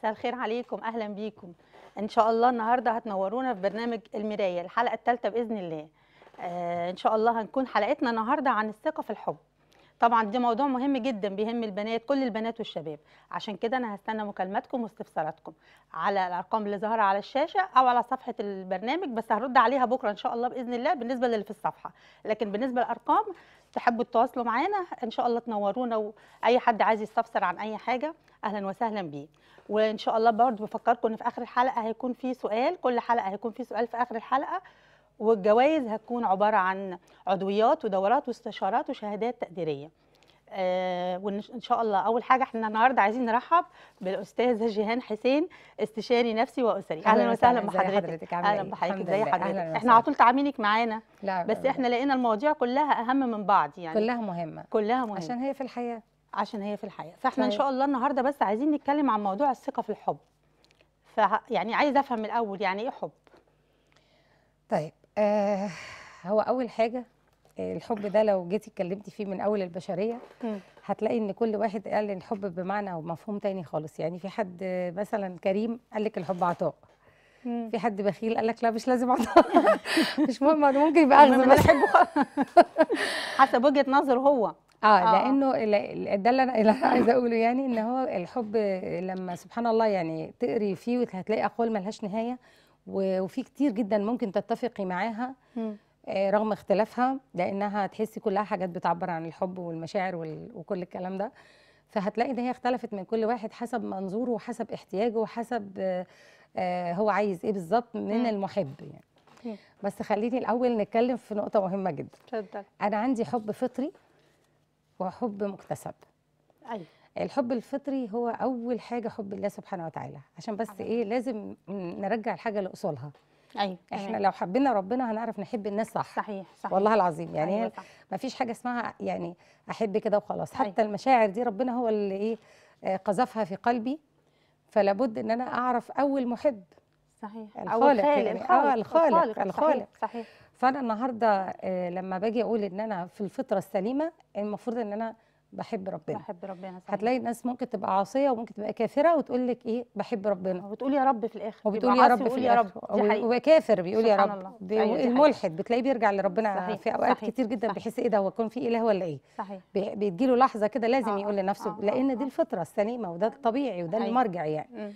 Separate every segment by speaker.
Speaker 1: مساء الخير عليكم اهلا بيكم ان شاء الله النهارده هتنورونا في برنامج المرايه الحلقه الثالثه باذن الله آه ان شاء الله هنكون حلقتنا النهارده عن الثقه في الحب طبعا دي موضوع مهم جدا بيهم البنات كل البنات والشباب عشان كده انا هستنى مكالماتكم واستفساراتكم على الارقام اللي ظاهره على الشاشه او على صفحه البرنامج بس هرد عليها بكره ان شاء الله باذن الله بالنسبه للي في الصفحه لكن بالنسبه للارقام تحبوا تتواصلوا معانا ان شاء الله تنورونا واي حد عايز يستفسر عن اي حاجه اهلا وسهلا بيه وان شاء الله برضو بفكركم ان في اخر الحلقه هيكون في سؤال كل حلقه هيكون في سؤال في اخر الحلقه والجوائز هتكون عباره عن عضويات ودورات واستشارات وشهادات تقديريه آه، وان شاء الله اول حاجه احنا النهارده عايزين نرحب بالاستاذه جيهان حسين استشاري نفسي واسري اهلا وسهلا بحضرتك اهلا بحضرتك ازي حضرتك احنا على طول تعاملك معانا
Speaker 2: بس احنا
Speaker 1: لقينا المواضيع كلها اهم من بعض يعني كلها مهمه كلها مهمه عشان هي في الحياه عشان هي في الحياه فاحنا ان طيب. شاء الله النهارده بس عايزين نتكلم عن موضوع الثقه في الحب ف يعني عايزه افهم الاول يعني ايه
Speaker 2: حب طيب آه هو اول حاجه الحب ده لو جيتي اتكلمتي فيه من اول البشريه هتلاقي ان كل واحد قال الحب بمعنى ومفهوم تاني خالص يعني في حد مثلا كريم قال لك الحب عطاء في حد بخيل قال لك لا مش لازم عطاء مش مهم انا ممكن يبقى اغزى بس حسب وجهه نظره هو آه, اه لانه ده اللي انا عايزه اقوله يعني ان هو الحب لما سبحان الله يعني تقري فيه هتلاقي اقوال ملهاش نهايه وفي كتير جدا ممكن تتفقي معاها آه، رغم اختلافها لانها تحسي كلها حاجات بتعبر عن الحب والمشاعر وكل الكلام ده فهتلاقي ان هي اختلفت من كل واحد حسب منظوره وحسب احتياجه وحسب آه، هو عايز ايه بالظبط من المحب يعني بس خليني الاول نتكلم في نقطه مهمه جدا اتفضل انا عندي حب فطري وحب مكتسب ايوه الحب الفطري هو اول حاجه حب الله سبحانه وتعالى عشان بس ايه لازم نرجع الحاجه لاصولها أيوة،, ايوه احنا أيوه. لو حبينا ربنا هنعرف نحب الناس صح صحيح, صحيح. والله العظيم يعني أيوه ما فيش حاجه اسمها يعني احب كده وخلاص أيوة. حتى أيوه. المشاعر دي ربنا هو اللي ايه آه، قذفها في قلبي فلا بد ان انا اعرف اول محب صحيح الخالق أو يعني الخالق. آه الخالق الخالق, الخالق. صحيح. صحيح. فانا النهارده آه، لما باجي اقول ان انا في الفطره السليمه المفروض ان انا بحب ربنا بحب ربنا صحيح. هتلاقي ناس ممكن تبقى عاصيه وممكن تبقى كافره وتقول لك ايه بحب ربنا وبتقول يا رب في الاخر وبتقول يا رب في يا رب وكافر بيقول يا رب أيوة الملحد بتلاقيه بيرجع لربنا صحيح. في اوقات صحيح. كتير جدا بيحس ايه ده هو كان في اله ولا ايه صحيح بيجي له لحظه كده لازم آه. يقول لنفسه آه. آه، لان دي آه. الفطره السليمه وده الطبيعي وده المرجع يعني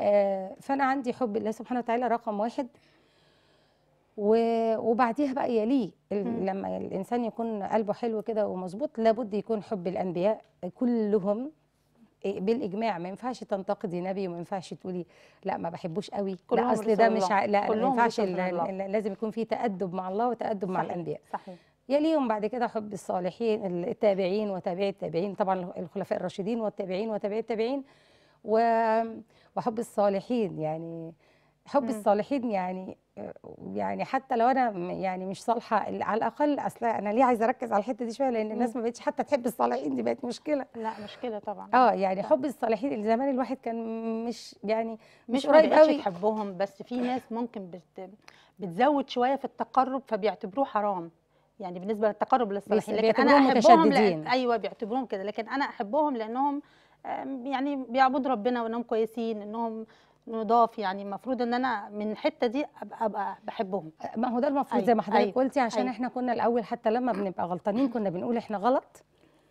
Speaker 2: آه فانا عندي حب الله سبحانه وتعالى رقم واحد وبعديها بقى يليه لما الانسان يكون قلبه حلو كده ومظبوط لابد يكون حب الانبياء كلهم بالاجماع ما ينفعش تنتقدي نبي وما ينفعش تقولي لا ما بحبوش قوي لا اصل ده مش لا ما ينفعش لازم يكون في تادب مع الله وتادب صحيح. مع الانبياء صحيح يليهم بعد كده حب الصالحين التابعين وتابعي التابعين طبعا الخلفاء الراشدين والتابعين وتابعي التابعين وحب الصالحين يعني حب الصالحين يعني آه، يعني حتى لو انا يعني مش صالحه على الاقل اصل انا ليه عايزه اركز على الحته دي شويه لان الناس ما بقتش حتى تحب الصالحين دي بقت مشكله
Speaker 1: لا مشكله طبعا اه يعني حب
Speaker 2: الصالحين اللي زمان الواحد كان مش يعني مش, مش قريب قوي يحبهم بس في ناس
Speaker 1: ممكن بت بتزود شويه في التقرب فبيعتبروه حرام يعني بالنسبه للتقرب للصالحين لكن انا احبهم لأ... ايوه بيعتبروهم كده لكن انا احبهم لانهم يعني بيعبدوا ربنا وانهم كويسين انهم نضاف يعني المفروض ان انا من الحته
Speaker 2: دي ابقى, بحبهم ما هو ده المفروض أيوة. زي ما أيوة، حضرتك أيوة. قلتي عشان أيوة. احنا كنا الاول حتى لما بنبقى غلطانين كنا بنقول احنا غلط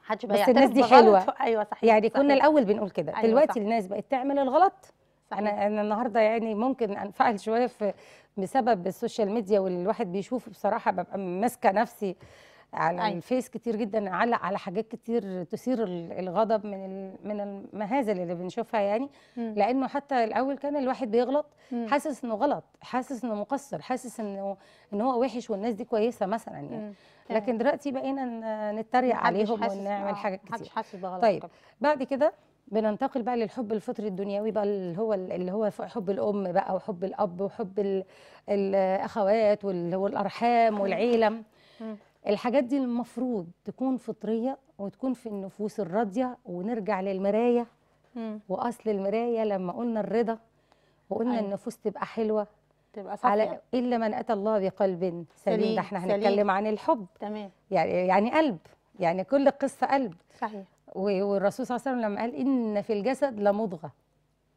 Speaker 2: محدش بس الناس دي حلوه ايوه صحيح يعني صحيح. كنا الاول بنقول كده أيوة دلوقتي صحيح. الناس بقت تعمل الغلط صحيح. انا انا النهارده يعني ممكن انفعل شويه في بسبب السوشيال ميديا والواحد بيشوف بصراحه ببقى ماسكه نفسي على أيوة. الفيس كتير جدا علق على حاجات كتير تثير الغضب من من المهازل اللي بنشوفها يعني م. لانه حتى الاول كان الواحد بيغلط م. حاسس انه غلط حاسس انه مقصر حاسس انه ان هو وحش والناس دي كويسه مثلا يعني م. لكن دلوقتي بقينا نتريق عليهم ونعمل حاجات كتير حاسس بغلط طيب بعد كده بننتقل بقى للحب الفطري الدنيوي بقى اللي هو اللي هو حب الام بقى وحب الاب وحب الاخوات والارحام والعيله الحاجات دي المفروض تكون فطريه وتكون في النفوس الراضيه ونرجع للمرايه واصل المرايه لما قلنا الرضا وقلنا أيوة. النفوس تبقى حلوه
Speaker 1: تبقى صافيه على
Speaker 2: الا من اتى الله بقلب سليم ده احنا هنتكلم عن
Speaker 1: الحب تمام
Speaker 2: يعني يعني قلب يعني كل قصه قلب صحيح والرسول صلى الله عليه وسلم لما قال ان في الجسد لمضغه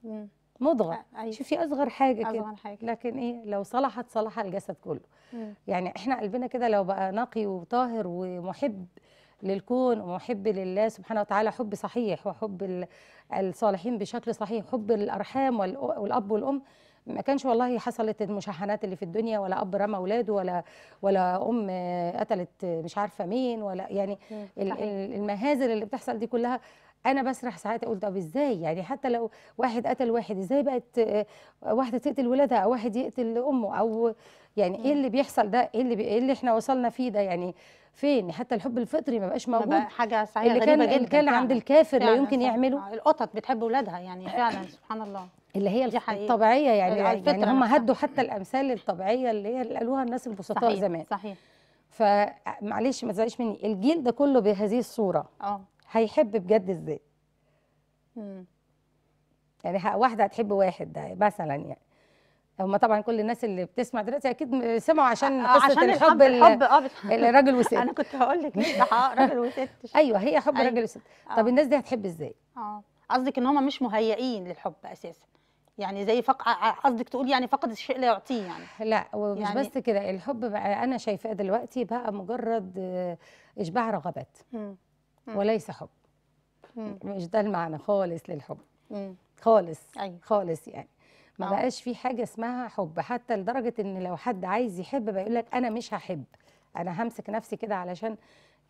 Speaker 2: مم. مضغه أيوة. شوفي اصغر حاجه كده لكن ايه لو صلحت صلح الجسد كله مم. يعني احنا قلبنا كده لو بقى نقي وطاهر ومحب للكون ومحب لله سبحانه وتعالى حب صحيح وحب الصالحين بشكل صحيح حب الارحام والاب والام ما كانش والله حصلت المشاحنات اللي في الدنيا ولا اب رمى اولاده ولا ولا ام قتلت مش عارفه مين ولا يعني المهازل اللي بتحصل دي كلها انا بسرح ساعات اقول طب ازاي يعني حتى لو واحد قتل واحد ازاي بقت آه، واحده تقتل ولادها او واحد يقتل امه او يعني ايه اللي بيحصل ده ايه اللي بي... ايه اللي احنا وصلنا فيه ده يعني فين حتى الحب الفطري ما بقاش موجود حاجه
Speaker 1: سعيده اللي كان اللي كان
Speaker 2: عند الكافر لا يمكن صح. يعمله آه، القطط
Speaker 1: بتحب اولادها يعني فعلا سبحان الله اللي هي الطبيعيه يعني, آه، يعني هم هدوا
Speaker 2: حتى الامثال الطبيعيه اللي هي اللي قالوها الناس البسطاء زمان صحيح فمعلش ما تزعليش مني الجيل ده كله بهذه الصوره اه هيحب بجد ازاي يعني واحده هتحب واحد ده مثلا يعني هما طبعا كل الناس اللي بتسمع دلوقتي اكيد سمعوا عشان آه، قصه عشان الحب الحب اه الراجل وست انا كنت
Speaker 1: هقول لك ده راجل
Speaker 3: وست
Speaker 2: ايوه هي حب أيوة. راجل وست آه. طب الناس دي هتحب ازاي
Speaker 3: اه
Speaker 1: قصدك ان هما مش مهيئين للحب اساسا
Speaker 2: يعني زي فق آه، قصدك
Speaker 1: تقول يعني فقد الشيء لا يعطيه
Speaker 2: يعني لا ومش يعني بس كده الحب بقى انا شايفاه دلوقتي بقى مجرد اشباع رغبات مم. وليس حب مش ده المعنى خالص للحب خالص أيوة. خالص يعني ما أوه. بقاش في حاجه اسمها حب حتى لدرجه ان لو حد عايز يحب بيقول لك انا مش هحب انا همسك نفسي كده علشان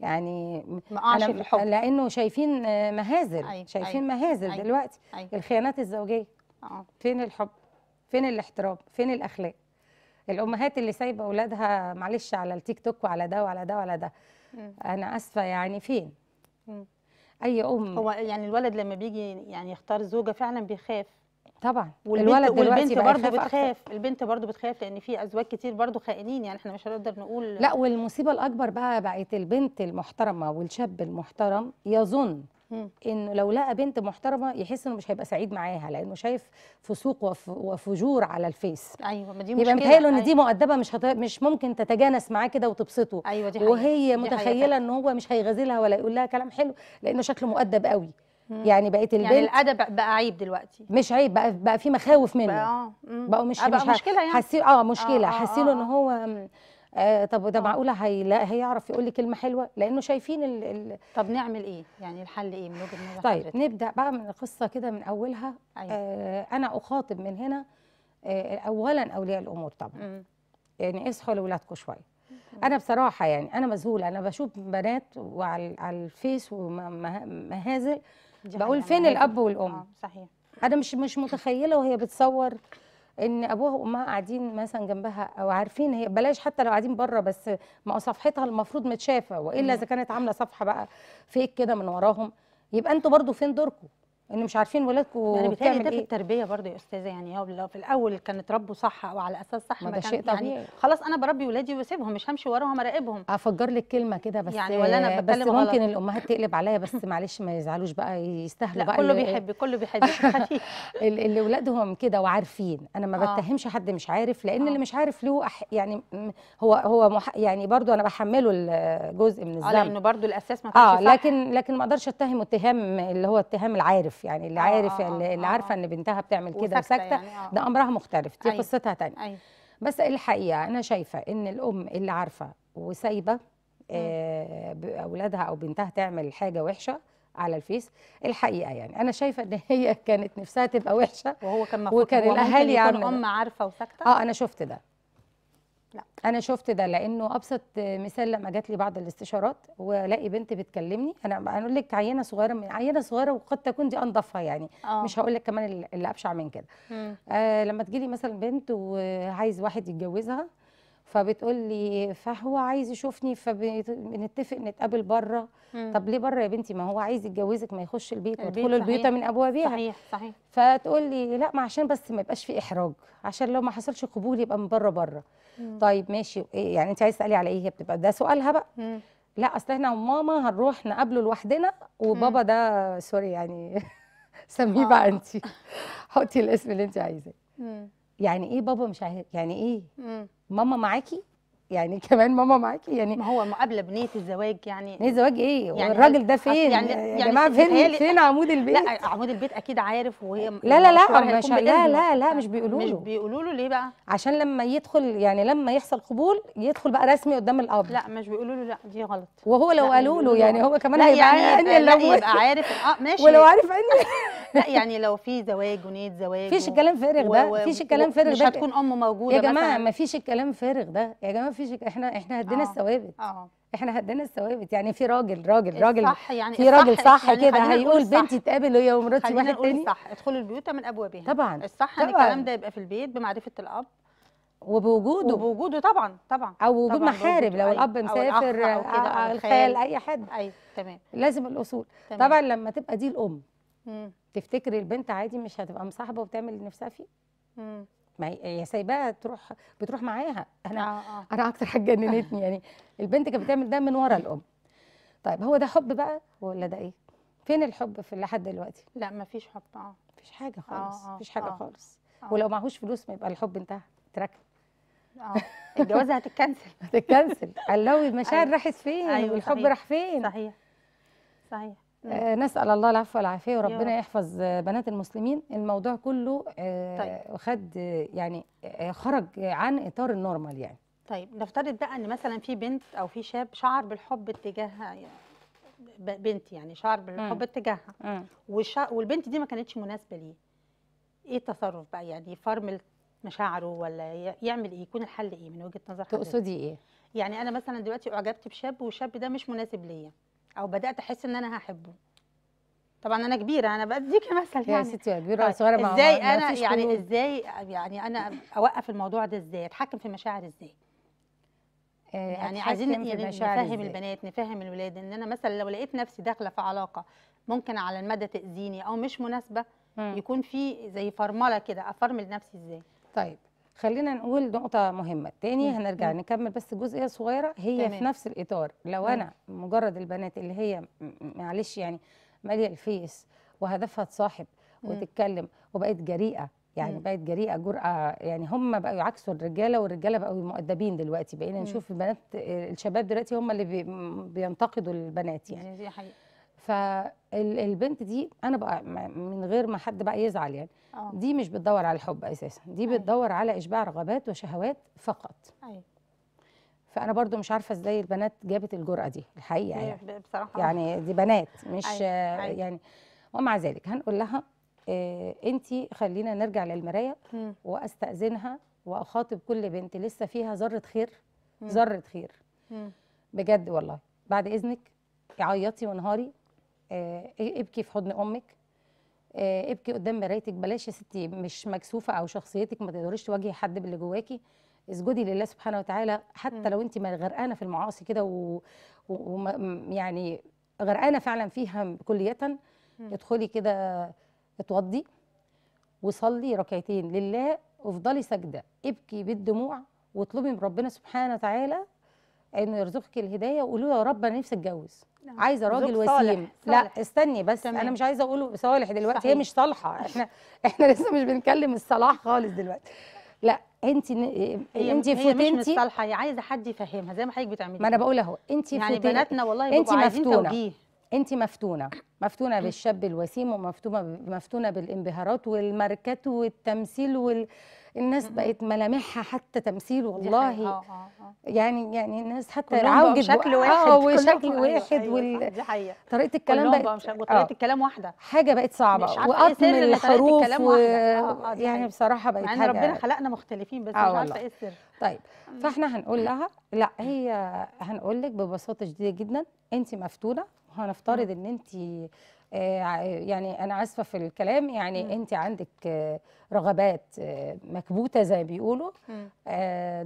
Speaker 2: يعني أنا الحب. لانه شايفين مهازل أيوة. شايفين أيوة. مهازل أيوة. دلوقتي أيوة. الخيانات الزوجيه أوه. فين الحب فين الاحترام فين الاخلاق الامهات اللي سايبه اولادها معلش على التيك توك وعلى ده وعلى ده وعلى ده م. انا اسفه يعني فين اي ام هو يعني الولد لما بيجي
Speaker 1: يعني يختار زوجه فعلا بيخاف
Speaker 2: طبعا والولد الولد دلوقتي والبنت برضه بتخاف
Speaker 1: أكثر. البنت برضه بتخاف لان في ازواج كتير برضه خائنين يعني احنا مش هنقدر نقول لا
Speaker 2: والمصيبه الاكبر بقى بقت البنت المحترمه والشاب المحترم يظن انه لو لقى بنت محترمه يحس انه مش هيبقى سعيد معاها لانه شايف فسوق وفجور على الفيس ايوه ما دي مشكله يبقى متهيأله ان دي أيوة. مؤدبه مش مش ممكن تتجانس معاه كده وتبسطه ايوه دي حقيقة. وهي متخيله ان هو مش هيغازلها ولا يقول لها كلام حلو لانه شكله مؤدب قوي يعني بقيت يعني البنت يعني
Speaker 1: الادب بقى عيب دلوقتي
Speaker 2: مش عيب بقى بقى في مخاوف منه بقى, آه.
Speaker 1: بقى مش بقى مش مشكله يعني حسي... اه مشكله آه آه حاسين ان
Speaker 2: آه. هو آه طب ده آه. معقوله هيعرف يقول لي كلمه حلوه لانه شايفين الـ الـ طب نعمل ايه يعني الحل ايه من وجهه نظرك طيب حضرتك. نبدا بقى من القصه كده من اولها أيوة. آه انا اخاطب من هنا آه اولا اولياء الامور طبعا يعني اصحوا لاولادكم شويه انا بصراحه يعني انا مذهوله انا بشوف بنات وعلى الفيس ومهازل بقول فين أيوة. الاب والام آه صحيح انا مش مش متخيله وهي بتصور ان ابوها وامها قاعدين مثلا جنبها او عارفين هي بلاش حتى لو قاعدين بره بس ما صفحتها المفروض متشافه والا اذا كانت عامله صفحه بقى فيك كده من وراهم يبقى انتوا برضو فين دوركم ان مش عارفين ولادكم يعني بتعمل ده في إيه.
Speaker 1: التربيه برضه يا استاذه يعني هو لو في الاول كان اتربوا صح او على اساس صح ما, ده شيء يعني طبيعي يعني خلاص انا بربي ولادي وبسيبهم مش همشي وراهم اراقبهم
Speaker 2: افجر لك كلمه كده بس يعني ولا انا بس ممكن غلط. الامهات تقلب عليا بس معلش ما يزعلوش بقى يستاهلوا بقى كله بيحب كله بيحب اللي ولادهم كده وعارفين انا ما آه. بتهمش حد مش عارف لان آه. اللي مش عارف له يعني هو هو مح... يعني برضه انا بحمله الجزء من الذنب اه لانه
Speaker 1: برضه الاساس ما كانش آه لكن
Speaker 2: لكن ما اقدرش اتهم اتهام اللي هو اتهام العارف عارف يعني اللي آه عارف آه اللي, آه اللي عارفه ان بنتها بتعمل كده وساكته يعني آه ده امرها مختلف دي أيوه قصتها ثانيه أيوه بس الحقيقه انا شايفه ان الام اللي عارفه وسايبه آه اولادها او بنتها تعمل حاجه وحشه على الفيس الحقيقه يعني انا شايفه ان هي كانت نفسها تبقى وحشه وهو كان وكان الاهالي يكون ام
Speaker 1: عارفه وساكته اه انا
Speaker 2: شفت ده لا انا شفت ده لانه ابسط مثال لما جات لي بعض الاستشارات والاقي بنت بتكلمني انا اقول لك عينه صغيره من عينه صغيره وقد تكون دي انضفها يعني أوه. مش هقول لك كمان اللي ابشع من كده آه لما تجي لي مثلا بنت وعايز واحد يتجوزها فبتقول لي فهو عايز يشوفني فبنتفق نتقابل بره طب ليه بره يا بنتي ما هو عايز يتجوزك ما يخش البيت ويدخل البيوت من ابوابها صحيح صحيح فتقول لي لا ما عشان بس ما يبقاش في احراج عشان لو ما حصلش قبول يبقى من بره بره طيب ماشي إيه يعني انت عايز تسالي على ايه هي بتبقى ده سؤالها بقى مم. لا اصل احنا وماما هنروح نقابله لوحدنا وبابا ده سوري يعني سميه آه. بقى انت حطي الاسم اللي انت عايزاه يعني ايه بابا مش عارف يعني ايه مم. ماما معاكي يعني كمان ماما معاكي يعني ما هو مقابله بنيه الزواج يعني نيه الزواج ايه يعني والراجل ده يعني فين يعني يا يعني جماعه فين فين عمود البيت لا عمود البيت
Speaker 1: اكيد عارف وهي لا يعني لا لا مش لا لا لا مش بيقولوا له مش بيقولوا له ليه بقى
Speaker 2: عشان لما يدخل يعني لما يحصل قبول يدخل بقى رسمي قدام الاب لا
Speaker 1: مش بيقولوا له لا دي غلط وهو لو قالوا له يعني هو كمان هيبقى يعني, يعني, يبقى عارف اه ماشي ولو عارف ان
Speaker 2: لا يعني
Speaker 1: لو في زواج ونية زواج مفيش الكلام فارغ ده مفيش الكلام فارغ ده مش هتكون
Speaker 2: ام موجوده يا جماعه مفيش الكلام فارغ ده يا جماعه مفيش احنا احنا هدينا آه. الثوابت اه احنا هدينا الثوابت يعني في راجل راجل راجل صح يعني في راجل صح يعني كده هيقول بنتي تقابل هي ومراتي واحد تاني
Speaker 1: صح ادخلوا البيوت من ابوابها طبعا الصح ان الكلام ده يبقى في البيت بمعرفه الاب
Speaker 2: وبوجوده وبوجوده طبعا طبعا او وجود طبعًا محارب لو الاب مسافر أو, آه، الخال اي
Speaker 1: حد ايوه تمام لازم
Speaker 2: الاصول طبعا لما تبقى دي الام مم. تفتكري البنت عادي مش هتبقى مصاحبه وبتعمل نفسها فيه امم ما هي سايباها تروح بتروح معاها انا آه آه. انا اكتر حاجه جننتني يعني البنت كانت بتعمل ده من ورا الام طيب هو ده حب بقى ولا ده ايه فين الحب في لحد دلوقتي لا مفيش حب اه
Speaker 1: مفيش حاجه آه، خالص آه مفيش حاجه آه. خالص آه. ولو
Speaker 2: معهوش فلوس ما يبقى الحب انتهى اتركن اه الجوازه هتتكنسل هتتكنسل قال المشاعر أيوة. راحت فين أيوة والحب صحيح. راح
Speaker 1: فين صحيح صحيح آه
Speaker 2: نسال الله العفو والعافيه وربنا يحفظ آه، بنات المسلمين الموضوع كله آه طيب. خد آه، يعني آه، خرج عن اطار النورمال يعني
Speaker 1: طيب نفترض بقى ان مثلا في بنت او في شاب شعر بالحب اتجاهها يعني بنت يعني شعر بالحب اتجاهها والبنت دي ما كانتش مناسبه ليه ايه التصرف بقى يعني يفرمل مشاعره ولا يعمل ايه يكون الحل ايه من وجهه نظر حضرتك تقصدي ايه يعني انا مثلا دلوقتي اعجبت بشاب والشاب ده مش مناسب ليا او بدات احس ان انا هحبه طبعا انا كبيره انا بديك مثل يعني يا ستي كبيره طيب، صغيره ما ازاي انا يعني ازاي يعني انا اوقف الموضوع ده ازاي اتحكم في المشاعر ازاي آه، يعني عايزين يعني نفهم البنات نفهم الولاد ان انا مثلا لو لقيت نفسي داخله في علاقه ممكن على المدى تاذيني او مش مناسبه م. يكون في زي فرمله كده افرمل نفسي ازاي
Speaker 2: طيب خلينا نقول نقطه مهمه تاني هنرجع مم. نكمل بس جزئيه صغيره هي تمام. في نفس الاطار لو انا مجرد البنات اللي هي معلش يعني ماليه الفيس وهدفها تصاحب وتتكلم وبقت جريئه يعني بقت جريئه جرأه يعني هم بقوا يعكسوا الرجاله والرجاله بقوا مؤدبين دلوقتي بقينا نشوف البنات الشباب دلوقتي هم اللي بينتقدوا البنات يعني, يعني دي حقيقه فالبنت دي انا بقى من غير ما حد بقى يزعل يعني أوه. دي مش بتدور على الحب اساسا دي أيوة. بتدور على اشباع رغبات وشهوات فقط ايوه فانا برضو مش عارفه ازاي البنات جابت الجرأه دي الحقيقه يعني
Speaker 1: بصراحه يعني
Speaker 2: دي بنات مش أي. أيوة، أي. أيوة. يعني ومع ذلك هنقول لها إيه انت خلينا نرجع للمرايه واستاذنها واخاطب كل بنت لسه فيها ذره خير ذره خير مم. بجد والله بعد اذنك عيطي وانهاري إيه ابكي في حضن امك آه، ابكي قدام مرايتك بلاش يا ستي مش مكسوفه او شخصيتك ما تقدريش تواجهي حد باللي جواكي اسجدي لله سبحانه وتعالى حتى لو انت غرقانه في المعاصي كده و... و... يعني غرقانه فعلا فيها كليه ادخلي كده اتوضي وصلي ركعتين لله وافضلي ساجده ابكي بالدموع واطلبي من ربنا سبحانه وتعالى انه يرزقك الهدايه وقولي له يا رب انا نفسي اتجوز نعم. عايزه راجل وسيم صالح. لا استني بس تمام. انا مش عايزه اقوله صالح دلوقتي صحيح. هي مش صالحه احنا احنا لسه مش بنتكلم الصلاح خالص دلوقتي لا انت انت فوتنتي هي مش صالحه
Speaker 1: هي عايزه حد يفهمها زي ما حضرتك بتعملي ما انا بقول اهو انت يعني بناتنا والله انت مفتونه
Speaker 2: انت مفتونه مفتونه بالشاب الوسيم ومفتونه مفتونه بالانبهارات والماركات والتمثيل وال الناس بقت ملامحها حتى تمثيل والله اه،, آه آه. يعني يعني الناس حتى عوجة شكل آه، واحد وشكل واحد وطريقه أيوة، دي حقيقة طريقة الكلام بقت وطريقة آه.
Speaker 1: الكلام واحدة
Speaker 2: حاجة بقت صعبة إيه وقطم الحروف و... يعني بصراحة بقت حاجة ربنا خلقنا
Speaker 1: مختلفين بس مش عارفة ايه
Speaker 2: السر طيب فاحنا هنقول لها لا هي هنقول لك ببساطة شديدة جدا انت مفتونة وهنفترض ان انت آه، يعني انا اسفه في الكلام يعني م. انت عندك آه، رغبات آه، مكبوته زي ما بيقولوا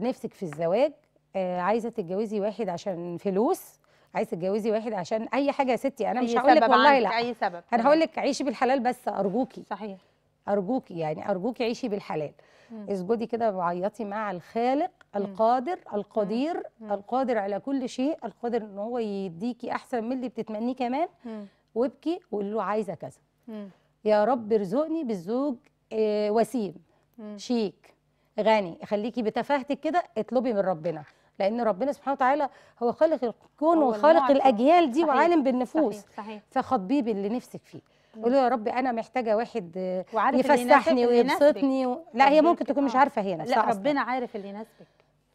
Speaker 2: نفسك في الزواج عايزه تتجوزي واحد عشان فلوس عايزه تتجوزي واحد عشان اي حاجه يا ستي انا مش هقول لك والله لا اي
Speaker 1: سبب انا هقول
Speaker 2: لك عيشي بالحلال بس ارجوكي صحيح ارجوكي يعني ارجوكي عيشي بالحلال اسجدي كده وعيطي مع الخالق القادر القدير القادر على كل شيء القادر ان هو يديكي احسن من اللي بتتمنيه كمان وابكي وقول له عايزه كذا يا رب ارزقني بالزوج آه، وسيم شيك غني خليكي بتفاهتك كده اطلبي من ربنا لان ربنا سبحانه وتعالى هو خالق الكون وخالق الاجيال دي صحيح. وعالم بالنفوس صحيح. صحيح. فخاطبيه باللي نفسك فيه قول له يا رب انا محتاجه واحد آه، يفسحني ويبسطني و... لا هي ممكن تكون مش آه. عارفه هي نفسها لا ربنا
Speaker 1: عارف اللي يناسبك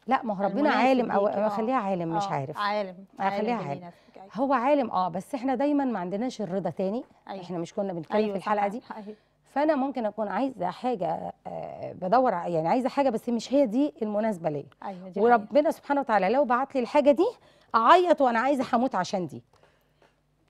Speaker 2: لا ما هو ربنا عالم او اخليها آه. عالم مش آه، عارف عالم
Speaker 1: اخليها عالم, عالم.
Speaker 2: أيوة. هو عالم اه بس احنا دايما ما عندناش الرضا تاني أيوه. احنا مش كنا بنتكلم أيوه في الحلقه دي أيوه. فانا ممكن اكون عايزه حاجه آه، بدور يعني عايزه حاجه بس مش هي دي المناسبه ليا
Speaker 3: أيوه وربنا
Speaker 2: سبحانه وتعالى لو بعت لي الحاجه دي اعيط وانا عايزه هموت عشان دي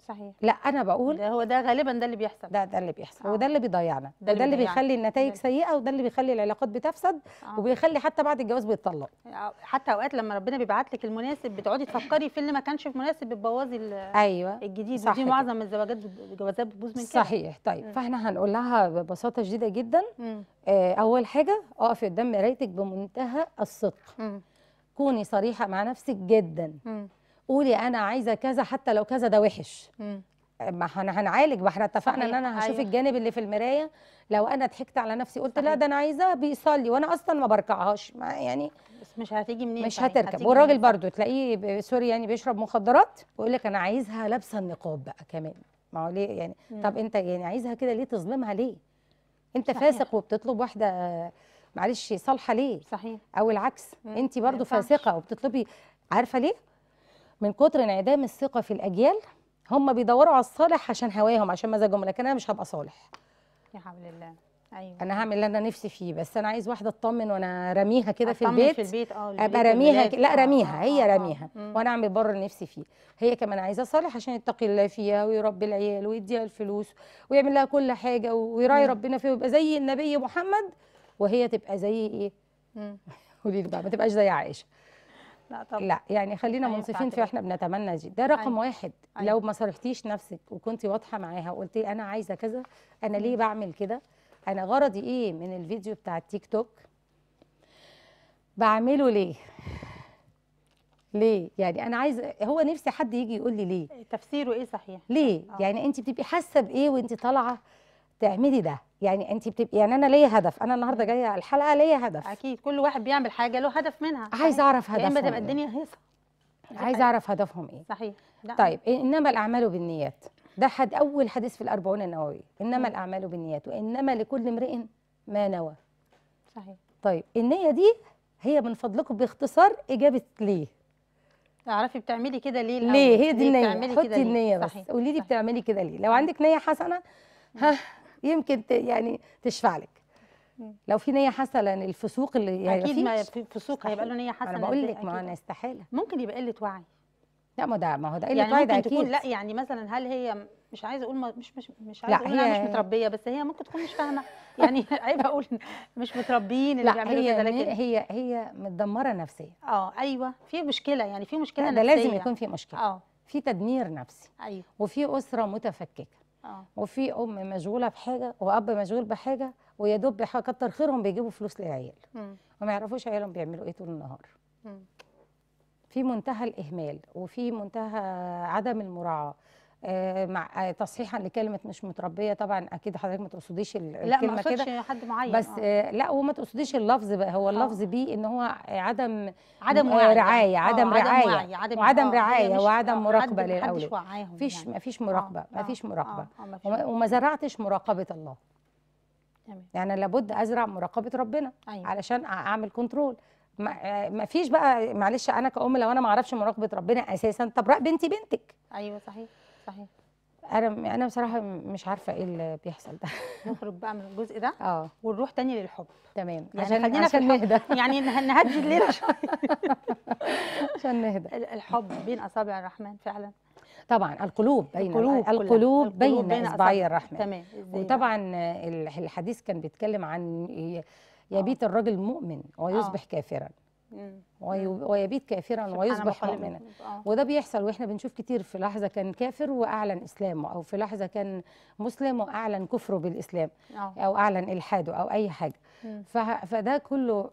Speaker 2: صحيح لا انا بقول ده هو ده غالبا ده اللي بيحصل ده ده اللي بيحصل آه. وده اللي بيضيعنا وده اللي, اللي بيخلي النتائج سيئه وده اللي بيخلي العلاقات بتفسد آه. وبيخلي حتى بعد الجواز بيتطلق
Speaker 1: آه، حتى اوقات لما ربنا بيبعت لك المناسب بتقعدي تفكري في اللي ما كانش في مناسب بتبوظي ايوه الجديد صحيح. ودي معظم الزواجات الجوازات بتبوظ من كده صحيح طيب م. فاحنا
Speaker 2: هنقول لها ببساطه شديده جدا م. آه اول حاجه اقفي قدام مرايتك بمنتهى الصدق كوني صريحه مع نفسك جدا م. قولي انا عايزه كذا حتى لو كذا ده وحش ما احنا هنعالج ما احنا اتفقنا ان انا هشوف أيوة. الجانب اللي في المرايه لو انا ضحكت على نفسي قلت صحيح. لا ده انا عايزاه بيصلي وانا اصلا ما بركعهاش يعني بس مش هتيجي منين مش هتركب والراجل برده تلاقيه سوري يعني بيشرب مخدرات ويقول لك انا عايزها لابسه النقاب بقى كمان ما هو ليه يعني مم. طب انت يعني عايزها كده ليه تظلمها ليه انت صحيح. فاسق وبتطلب واحده معلش صالحه ليه صحيح او العكس مم. انت برضو فاسقه وبتطلبي عارفه ليه من كتر انعدام الثقه في الاجيال هم بيدوروا على الصالح عشان هواهم عشان مزاجهم لكن انا مش هبقى صالح
Speaker 1: يا حول الله ايوه
Speaker 2: انا هعمل اللي انا نفسي فيه بس انا عايز واحده اطمن وانا راميها كده في البيت في البيت اه ابقى راميها ك... لا آه، راميها آه، هي آه، راميها وانا اعمل بره اللي نفسي فيه هي كمان عايزه صالح عشان يتقي الله فيها ويربي العيال ويديها الفلوس ويعمل لها كل حاجه ويراعي ربنا فيه ويبقى زي النبي محمد وهي تبقى زي ايه قولي بقى ما تبقاش زي عائشه لا طبعا لا يعني خلينا أيوة، منصفين في احنا بنتمنى دي ده رقم أيوة. واحد أيوة. لو ما صارحتيش نفسك وكنت واضحه معاها وقلتي انا عايزه كذا انا ليه بعمل كده انا غرضي ايه من الفيديو بتاع التيك توك بعمله ليه ليه يعني انا عايزه هو نفسي حد يجي يقول لي ليه تفسيره ايه صحيح ليه أوه. يعني انت بتبقي حاسه بايه وانت طالعه تعملي ده يعني انت بتبقي يعني انا ليا هدف انا النهارده جايه الحلقه ليا هدف
Speaker 1: اكيد كل واحد بيعمل حاجه له هدف منها عايزه اعرف هدفهم يا اما تبقى إيه؟ الدنيا هيصه عايزه
Speaker 2: اعرف هدفهم ايه
Speaker 1: صحيح ده. طيب
Speaker 2: انما الاعمال بالنيات ده حد اول حديث في الاربعون النووي انما الاعمال بالنيات وانما لكل امرئ ما نوى صحيح طيب النيه دي هي من فضلكم باختصار اجابه ليه
Speaker 1: تعرفي بتعملي كده ليه ليه هي دي النيه حطي النيه بس
Speaker 2: قولي لي بتعملي كده ليه لو عندك نيه حسنه ها يمكن يعني تشفع لك لو في نيه حسنه الفسوق اللي يعني اكيد ما فسوق هيبقى له نيه حسنه انا بقول لك ما انا استحاله ممكن يبقى قله وعي لا ما ده ما هو ده قله يعني وعي ده اكيد تكون لا
Speaker 1: يعني مثلا هل هي مش عايزه اقول مش مش مش عايزه اقول هي... مش
Speaker 2: متربيه بس هي
Speaker 1: ممكن تكون مش فاهمه يعني عيب اقول مش متربيين اللي بيعملوا كده لكن
Speaker 2: هي هي متدمره نفسيا اه ايوه في مشكله يعني في مشكله نفسيه ده لازم يكون في مشكله اه في تدمير نفسي ايوه وفي اسره متفككه آه. وفي ام مشغوله بحاجه واب مشغول بحاجه ويا دوب كتر خيرهم بيجيبوا فلوس للعيال وما يعرفوش عيالهم بيعملوا ايه طول النهار في منتهى الاهمال وفي منتهى عدم المراعاه آه، مع آه، تصحيحا لكلمه مش متربيه طبعا اكيد حضرتك ما تقصديش الكلمه كده لا ما
Speaker 1: حد معين بس آه. آه،
Speaker 2: لا وما تقصديش اللفظ بقى هو اللفظ آه. بيه ان هو عدم عدم رعايه عدم آه. رعايه عدم وعي. عدم وعدم رعايه وعدم مراقبه للاولاد مفيش يعني. مفيش مراقبه آه. مفيش مراقبه آه. آه. وما زرعتش مراقبه الله تمام يعني لابد ازرع مراقبه ربنا أيوة. علشان اعمل كنترول آه، ما فيش بقى معلش انا كأم لو انا ما اعرفش مراقبه ربنا اساسا طب راق بنتي بنتك
Speaker 1: ايوه صحيح صحيح
Speaker 2: انا انا بصراحه مش عارفه ايه اللي بيحصل ده
Speaker 1: نخرج بقى من الجزء ده اه
Speaker 2: ونروح تاني للحب تمام يعني عشان خلينا يعني عشان نهدى يعني نهدي
Speaker 1: الليله شويه عشان نهدى الحب بين اصابع الرحمن فعلا
Speaker 2: طبعا القلوب بين القلوب, القلوب بين, بين اصابع الرحمن تمام وطبعا الحديث كان بيتكلم عن يبيت آه. الرجل مؤمن ويصبح آه. كافرا ويبيت كافرا ويصبح مؤمنا آه. وده بيحصل واحنا بنشوف كتير في لحظه كان كافر واعلن اسلامه او في لحظه كان مسلم واعلن كفره بالاسلام
Speaker 3: او اعلن
Speaker 2: الحاده او اي حاجه فده كله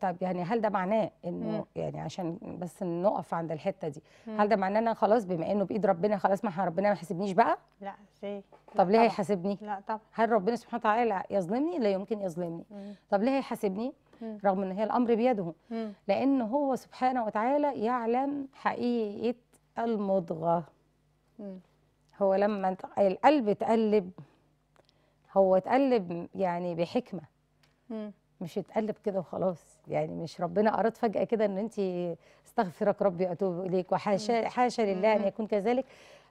Speaker 2: طب يعني هل ده معناه انه يعني عشان بس نقف عند الحته دي هل ده معناه ان انا خلاص بما انه بايد ربنا خلاص ما ربنا ما يحاسبنيش بقى
Speaker 1: لا ازاي
Speaker 2: طب ليه هيحاسبني لا طبعا هل ربنا سبحانه وتعالى يظلمني لا يمكن يظلمني طب ليه هيحاسبني رغم ان هي الامر بيده لان هو سبحانه وتعالى يعلم حقيقه المضغه هو لما القلب اتقلب هو اتقلب يعني بحكمه مش يتقلب كده وخلاص يعني مش ربنا اراد فجاه كده ان انت استغفرك ربي اتوب اليك وحاشا حاشا لله ان يكون كذلك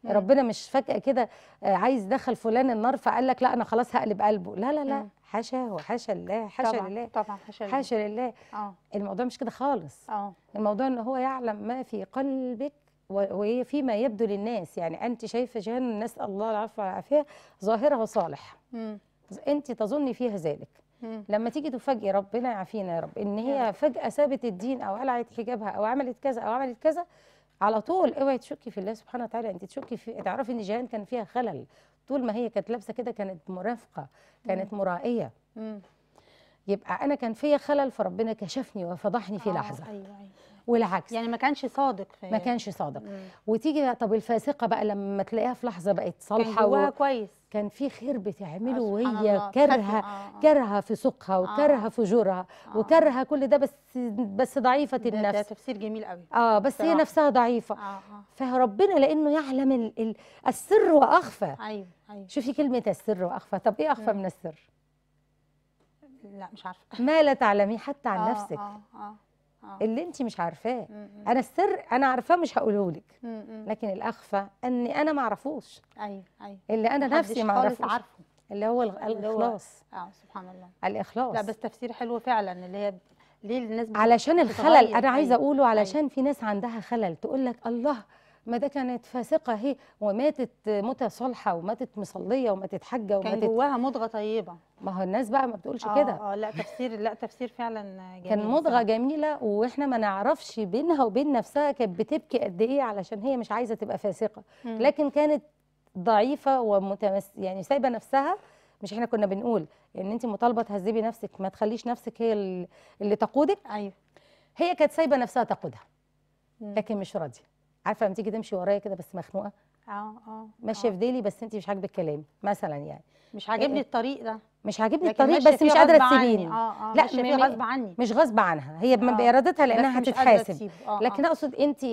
Speaker 2: ربنا مش فجاه كده آه، عايز دخل فلان النار فقال لك لا انا خلاص هقلب قلبه لا لا لا حاشاه وحاشا لله حاشا لله
Speaker 1: طبعا حاشا لله حاشا لله اه
Speaker 2: الموضوع مش كده خالص اه الموضوع ان هو يعلم ما في قلبك وفيما يبدو للناس يعني انت شايفه جهنم نسال الله العفو والعافيه ظاهرها صالح انت تظني فيها ذلك لما تيجي تفاجئ ربنا يعافينا يا رب ان هي فجاه سابت الدين او قلعت حجابها او عملت كذا او عملت كذا على طول اوعي تشكي في الله سبحانه وتعالى انت تشكي في تعرفي ان جيهان كان فيها خلل طول ما هي كانت لابسه كده كانت مرافقه كانت مرائيه يبقى انا كان فيا خلل فربنا كشفني وفضحني في آه، لحظه آه أيوة أيوة. والعكس يعني
Speaker 1: ما كانش صادق فيه. ما كانش
Speaker 2: صادق مم. وتيجي طب الفاسقه بقى لما تلاقيها في لحظه بقت صالحه و... كويس كان في خير بتعمله وهي كارهه آه، آه. كارهه فسوقها آه. وكارهه وكرهه فجورها جورها وكارهه كل ده بس بس ضعيفه ده النفس ده
Speaker 1: تفسير جميل قوي
Speaker 2: اه بس صراحة. هي نفسها ضعيفه فربنا لانه يعلم ال... ال... السر واخفى
Speaker 1: ايوه ايوه
Speaker 2: شوفي كلمه السر واخفى طب ايه اخفى مم. من السر لا مش عارفه ما لا تعلمي حتى عن آه نفسك آه
Speaker 3: آه. آه.
Speaker 1: اللي
Speaker 2: انت مش عارفاه انا السر انا عارفاه مش هقوله لك لكن الاخفى اني انا ما اعرفوش ايوه ايوه اللي انا نفسي ما اعرفوش عارفه اللي هو الاخلاص
Speaker 1: اه سبحان الله
Speaker 2: الاخلاص لا بس
Speaker 1: تفسير حلو فعلا اللي هي ليه الناس
Speaker 2: علشان الخلل انا عايزه اقوله أيوة. علشان أيوة. في ناس عندها خلل تقول لك الله ماذا كانت فاسقه هي وماتت متى صالحه وماتت مصليه وماتت حجه وماتت كان جواها مضغه طيبه ما هو الناس بقى ما بتقولش آه كده
Speaker 1: اه لا تفسير لا تفسير فعلا جميل كان مضغه
Speaker 2: جميله واحنا ما نعرفش بينها وبين نفسها كانت بتبكي قد ايه علشان هي مش عايزه تبقى فاسقه م. لكن كانت ضعيفه ومتمس يعني سايبه نفسها مش احنا كنا بنقول ان انت مطالبه تهذبي نفسك ما تخليش نفسك هي اللي تقودك ايوه هي كانت سايبه نفسها تقودها لكن مش راضيه عارفه لما تيجي تمشي ورايا كده بس مخنوقه اه اه ماشيه آه. في ديلي بس انت مش عاجبك كلامي مثلا يعني مش عاجبني إيه، الطريق ده مش عاجبني الطريق بس مش قادره تسيبيني اه اه لا مش غصب عني مش غصب عنها هي آه،, آه. بارادتها لانها هتتحاسب آه، لكن اقصد انت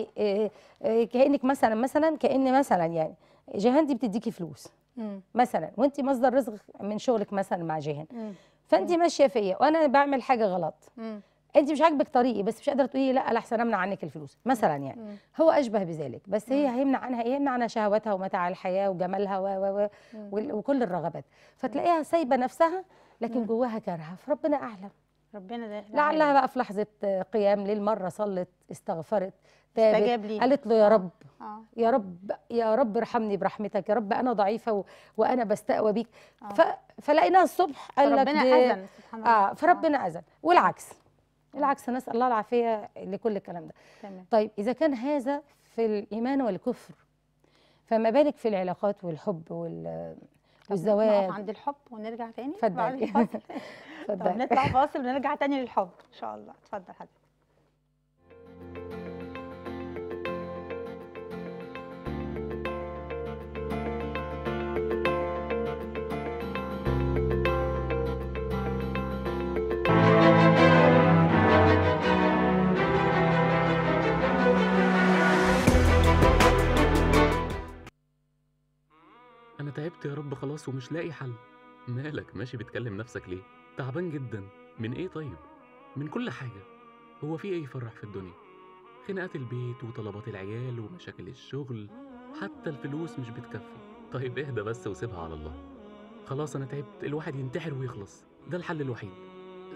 Speaker 2: كانك مثلا مثلا كان مثلا يعني جيهان دي بتديكي فلوس مم. مثلا وانت مصدر رزق من شغلك مثلا مع جيهان فانت ماشيه فيا وانا بعمل حاجه غلط مم. انت مش عاجبك طريقي بس مش قادره تقولي لا احسن امنع عنك الفلوس مثلا يعني مم. هو اشبه بذلك بس هي هيمنع عنها ايه يمنع عنها شهوتها ومتاع الحياه وجمالها و و و وكل الرغبات فتلاقيها سايبه نفسها لكن مم. جواها كارهه فربنا اعلم
Speaker 1: ربنا ده لعلها بقى في
Speaker 2: لحظه قيام ليل مره صلت استغفرت تابت قالت له يا آه. رب آه. يا رب يا رب ارحمني برحمتك يا رب انا ضعيفه و... وانا بستقوى بيك آه. ف... فلقيناها الصبح قال لك ربنا اذن سبحان الله اه فربنا آه. اذن والعكس العكس نسال الله العافيه لكل الكلام ده تمام. طيب اذا كان هذا في الايمان والكفر فما بالك في العلاقات والحب وال والزواج عند
Speaker 1: الحب ونرجع تاني اتفضل اتفضل نطلع فاصل ونرجع تاني للحب ان شاء الله اتفضل حضرتك
Speaker 4: ومش لاقي حل مالك ماشي بتكلم نفسك ليه تعبان جدا من ايه طيب من كل حاجه هو في ايه يفرح في الدنيا خناقات البيت وطلبات العيال ومشاكل الشغل حتى الفلوس مش بتكفي طيب اهدى بس وسيبها على الله خلاص انا تعبت الواحد ينتحر ويخلص ده الحل الوحيد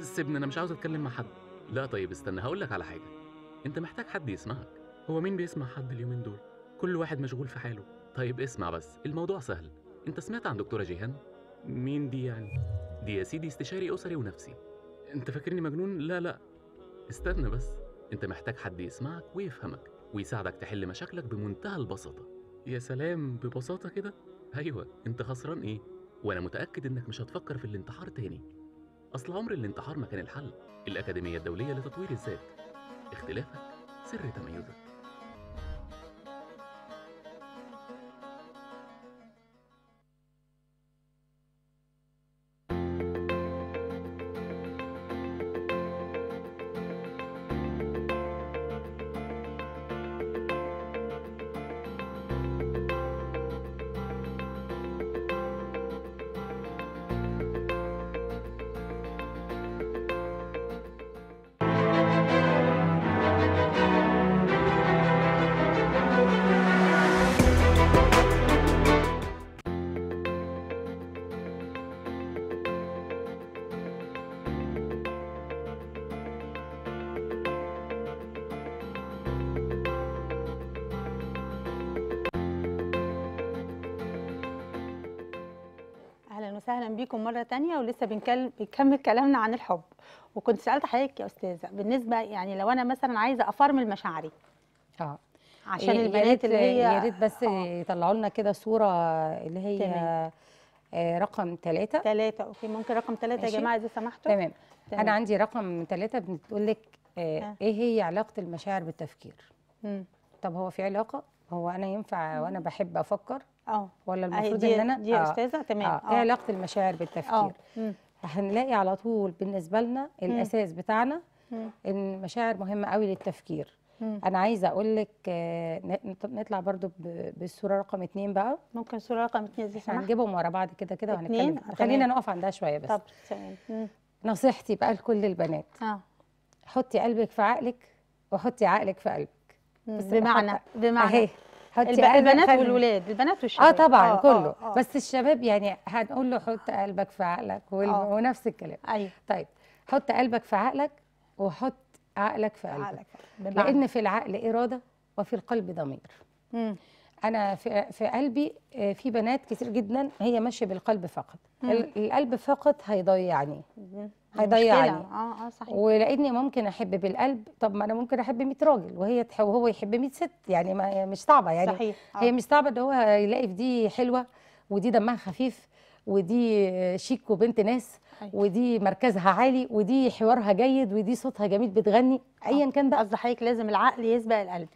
Speaker 4: سيبني انا مش عاوز اتكلم مع حد لا طيب استنى هقولك على حاجه انت محتاج حد يسمعك هو مين بيسمع حد اليومين دول كل واحد مشغول في حاله طيب اسمع بس الموضوع سهل انت سمعت عن دكتوره جيهان مين دي يعني دي يا سيدي استشاري اسري ونفسي انت فاكرني مجنون لا لا استنى بس انت محتاج حد يسمعك ويفهمك ويساعدك تحل مشاكلك بمنتهى البساطه يا سلام ببساطه كده ايوه انت خسران ايه وانا متاكد انك مش هتفكر في الانتحار تاني اصل عمر الانتحار ما كان الحل الاكاديميه الدوليه لتطوير الذات اختلافك سر تميزك
Speaker 1: اهلا بيكم مره تانية ولسه بنكمل كلامنا عن الحب وكنت سالت حضرتك يا استاذه بالنسبه يعني لو انا مثلا عايزه افرمل مشاعري
Speaker 2: اه عشان إيه البنات اللي هي يا ريت بس آه. يطلعوا لنا كده صوره اللي هي تمام. آه رقم ثلاثة ثلاثة اوكي ممكن رقم ثلاثة يا جماعه اذا سمحتوا تمام. تمام انا عندي رقم ثلاثة بتقول لك آه آه. ايه هي علاقه المشاعر بالتفكير مم. طب هو في علاقه هو انا ينفع وانا بحب افكر اه ولا آه، المفروض ان انا دي آه. استاذه تمام اه ايه آه. علاقه المشاعر بالتفكير هنلاقي على طول بالنسبه لنا الاساس بتاعنا ان المشاعر مهمه قوي للتفكير انا عايزه اقول لك نطلع برضو بالصوره رقم اثنين بقى ممكن الصوره رقم اثنين دي احنا هنجيبهم ورا بعض كده كده وهنتكلم خلينا نقف عندها شويه بس طب تمام نصيحتي بقى لكل البنات اه حطي قلبك في عقلك وحطي عقلك في قلبك بمعنى بمعنى اهي البنات والولاد
Speaker 1: البنات آه، والشباب اه طبعا آه, آه، كله آه آه.
Speaker 2: بس الشباب يعني هنقول له حط قلبك في عقلك آه. ونفس الكلام ايوه طيب حط قلبك في عقلك وحط عقلك في قلبك عقلك. لان في العقل اراده وفي القلب ضمير مم. انا في, في قلبي آه، في بنات كتير جدا هي ماشيه بالقلب فقط مم. القلب فقط هيضيعني
Speaker 3: مم. هيضيعني اه اه صحيح ولقيتني
Speaker 2: ممكن احب بالقلب طب ما انا ممكن احب 100 راجل وهي وهو يحب 100 ست يعني ما مش صعبه يعني صحيح. هي آه. مش صعبه ده هو يلاقي في دي حلوه ودي دمها خفيف ودي شيك وبنت ناس ودي مركزها عالي ودي حوارها جيد ودي صوتها جميل بتغني آه، ايا كان بقى قصدي حضرتك لازم العقل يسبق القلب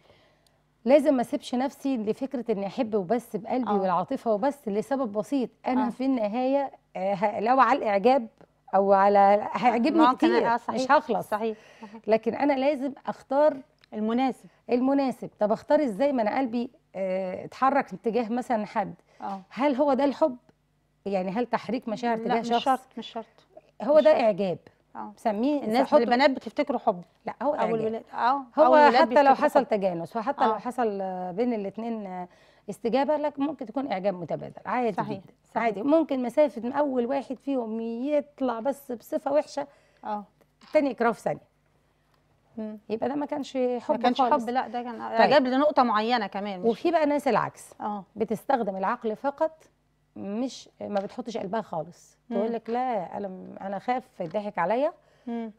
Speaker 2: لازم ما اسيبش نفسي لفكره اني احب وبس بقلبي أوه. والعاطفه وبس لسبب بسيط انا أوه. في النهايه آه، لو على الاعجاب او على هيعجبني كتير آه، صحيح. مش هخلص صحيح. صحيح لكن انا لازم اختار المناسب المناسب طب اختار ازاي ما انا قلبي اه اتحرك اتجاه مثلا حد أوه. هل هو ده الحب يعني هل تحريك مشاعر تجاه شخص لا مش شرط مش شرط هو مش ده شرط. اعجاب مسميه آه. الناس البنات بتفتكره حب لا هو او الولاد
Speaker 1: اه هو حتى لو حصل حب.
Speaker 2: تجانس وحتى أوه. لو آه. حصل بين الاثنين استجابه لك ممكن تكون اعجاب متبادل عادي صحيح. جدا صحيح. عادي ممكن مسافه من اول واحد فيهم يطلع بس بصفه وحشه اه الثاني يكرهه في ثانيه يبقى ده ما كانش حب ما كانش خالص. حب لا
Speaker 1: ده كان فجاب طيب.
Speaker 2: لنقطه معينه كمان مش. وفي بقى ناس العكس اه بتستخدم العقل فقط مش ما بتحطش قلبها خالص تقول لك لا انا انا خاف يضحك عليا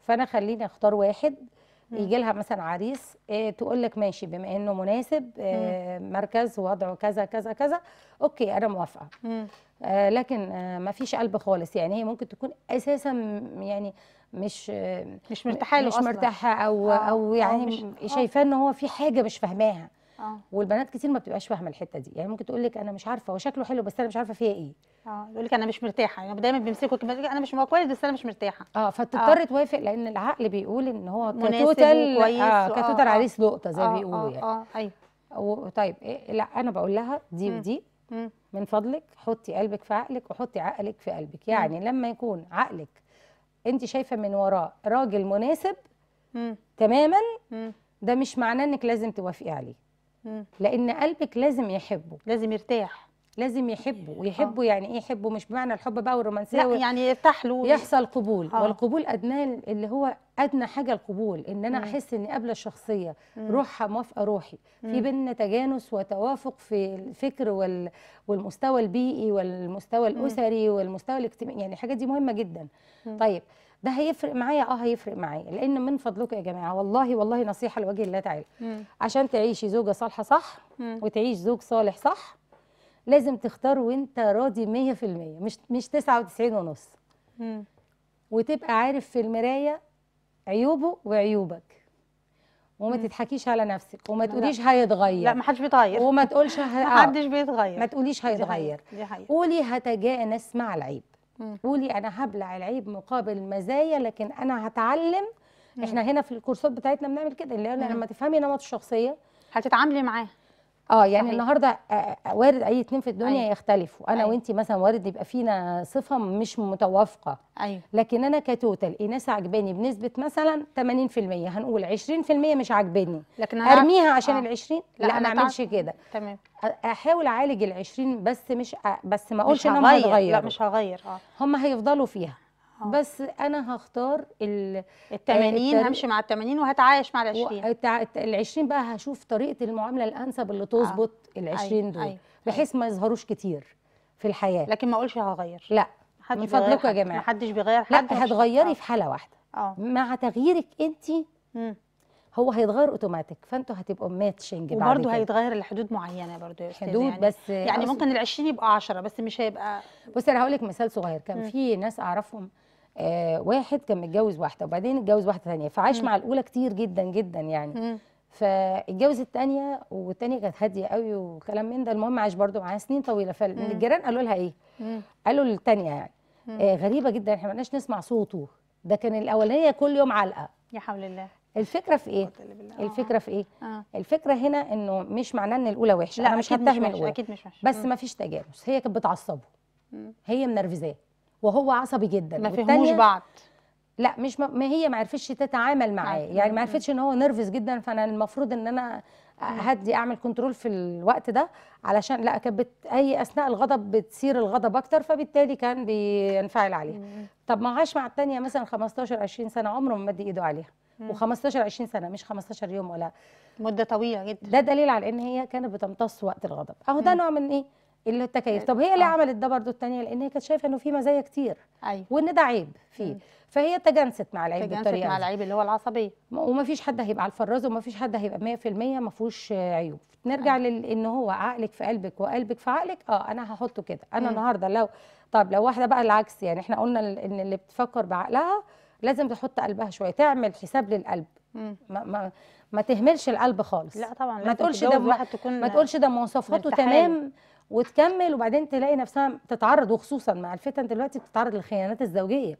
Speaker 2: فانا خليني اختار واحد
Speaker 3: يجي لها مثلا
Speaker 2: عريس إيه، تقول لك ماشي بما انه مناسب إيه، مركز وضعه كذا كذا كذا اوكي انا موافقه آه، لكن آه، ما فيش قلب خالص يعني هي ممكن تكون اساسا يعني مش مش آه، مرتاحه مش مرتاحه او او يعني شايفاه ان هو في حاجه مش فاهماها أوه. والبنات كتير ما بتبقاش فاهمه الحته دي يعني ممكن تقول لك انا مش عارفه هو شكله حلو بس انا مش عارفه فيها ايه
Speaker 1: اه يقول لك انا مش مرتاحه يعني دايما بيمسكوا
Speaker 2: انا مش كويس بس انا مش مرتاحه اه فتضطر آه. توافق لان العقل بيقول ان هو آه، آه، كتوتال اه كتوتال عريس نقطه زي ما بيقولوا يعني اه ايوه طيب إيه لا انا بقول لها دي ودي من فضلك حطي قلبك في عقلك وحطي عقلك في قلبك يعني م. لما يكون عقلك انت شايفه من وراه راجل مناسب م. تماما م. ده مش معناه انك لازم توافقي عليه لان قلبك لازم يحبه لازم يرتاح لازم يحبه ويحبه آه. يعني ايه يحبه مش بمعنى الحب بقى والرومانسيه لا يعني يرتاح له يحصل قبول آه. والقبول ادناه اللي هو ادنى حاجه القبول ان انا احس اني قابله الشخصيه مم. روحها موافقه روحي مم. في بيننا تجانس وتوافق في الفكر وال... والمستوى البيئي والمستوى الاسري والمستوى الاجتماعي يعني الحاجات دي مهمه جدا مم. طيب ده هيفرق معايا اه هيفرق معايا لان من فضلكم يا جماعه والله والله نصيحه لوجه الله تعالى عشان تعيشي زوجه صالحه صح وتعيش زوج صالح صح لازم تختار وانت راضي 100% مش مش 99 ونص وتبقى عارف في المرايه عيوبه وعيوبك وما تضحكيش على نفسك وما تقوليش لا. هيتغير لا ما حدش بيتغير وما تقولش ه... ما حدش آه. بيتغير ما تقوليش هيتغير دي حقيقة. قولي هتجاء نسمع العيب قولي انا هبلع العيب مقابل مزايا لكن انا هتعلم احنا هنا في الكورسات بتاعتنا بنعمل كده اللي لما تفهمي نمط الشخصيه هتتعاملي معاه اه يعني صحيح. النهارده وارد اي اتنين في الدنيا أيوة. يختلفوا انا أيوة. وانت مثلا وارد يبقى فينا صفه مش متوافقه أيوة. لكن انا كتوتال ايناس عجباني بنسبه مثلا 80% هنقول 20% مش عجباني لكن أنا ارميها عشان آه. ال20 لا, لا ما اعملش كده تمام احاول اعالج ال20 بس مش أ... بس ما اقولش ان انا هغير لا مش هغير اه هم هيفضلوا فيها آه. بس انا هختار ال 80 همشي مع ال 80 وهتعايش مع ال 20 ال 20 بقى هشوف طريقه المعامله الانسب اللي آه. تظبط أيوة، ال 20 دول أيوة، أيوة. بحيث ما يظهروش كتير في الحياه لكن ما اقولش هغير لا من فضلكم يا جماعه
Speaker 1: محدش بيغير حد لا
Speaker 2: هتغيري في حاله واحده أوه. مع تغييرك انت هو هيتغير اوتوماتيك فانتوا هتبقوا ماتشنج بعد وبرده هيتغير لحدود معينه برده يا استاذ حدود يعني بس يعني أص... ممكن ال 20 يبقى 10 بس مش هيبقى بصي انا هقول لك مثال صغير كان في ناس اعرفهم آه، واحد كان متجوز واحده وبعدين اتجوز واحده ثانيه فعاش مع الاولى كتير جدا جدا يعني فاتجوز الثانيه والثانيه كانت هاديه قوي وكلام من ده المهم عاش برده معاها سنين طويله فالجيران قالوا لها ايه؟ قالوا للثانيه يعني آه غريبه جدا احنا ما بقناش نسمع صوته ده كان الاولانيه كل يوم علقه يا حول الله الفكرة في ايه؟ آه. الفكرة في ايه؟ آه. الفكرة هنا انه مش معناه ان الاولى وحشة لا انا مش هتهم الاولى اكيد مش وحشة بس مفيش تجانس هي كانت بتعصبه هي منرفزاه وهو عصبي جدا ما فهموش بعض لا مش ما هي ما عرفتش تتعامل معاه طيب. يعني ما عرفتش ان هو نرفز جدا فانا المفروض ان انا هدي اعمل كنترول في الوقت ده علشان لا كانت اي اثناء الغضب بتصير الغضب اكتر فبالتالي كان بينفعل عليها طب ما عاش مع الثانيه مثلا 15 20 سنه عمره ما مد ايده عليها و15 20 سنه مش 15 يوم ولا مده طويله جدا ده دليل على ان هي كانت بتمتص وقت الغضب اهو ده نوع من ايه التكيف يعني طب هي ليه آه. عملت ده برضو الثانيه لان هي كانت شايفه انه في مزايا كتير أيوة. وان ده عيب فيه م. فهي تجانست مع العيب تجانست بالطريقه مع العيب اللي هو العصبيه وما فيش حد هيبقى على الفراز وما فيش حد هيبقى 100% ما فيهوش عيوب نرجع أيوة. لان هو عقلك في قلبك وقلبك في عقلك اه انا هحطه كده انا النهارده لو طب لو واحده بقى العكس يعني احنا قلنا ان اللي بتفكر بعقلها لازم تحط قلبها شويه تعمل حساب للقلب ما, ما ما تهملش القلب خالص لا طبعا ما تقولش ده ما, ما تقولش ده مواصفاته تمام وتكمل وبعدين تلاقي نفسها تتعرض وخصوصا مع الفتن دلوقتي بتتعرض للخيانات الزوجيه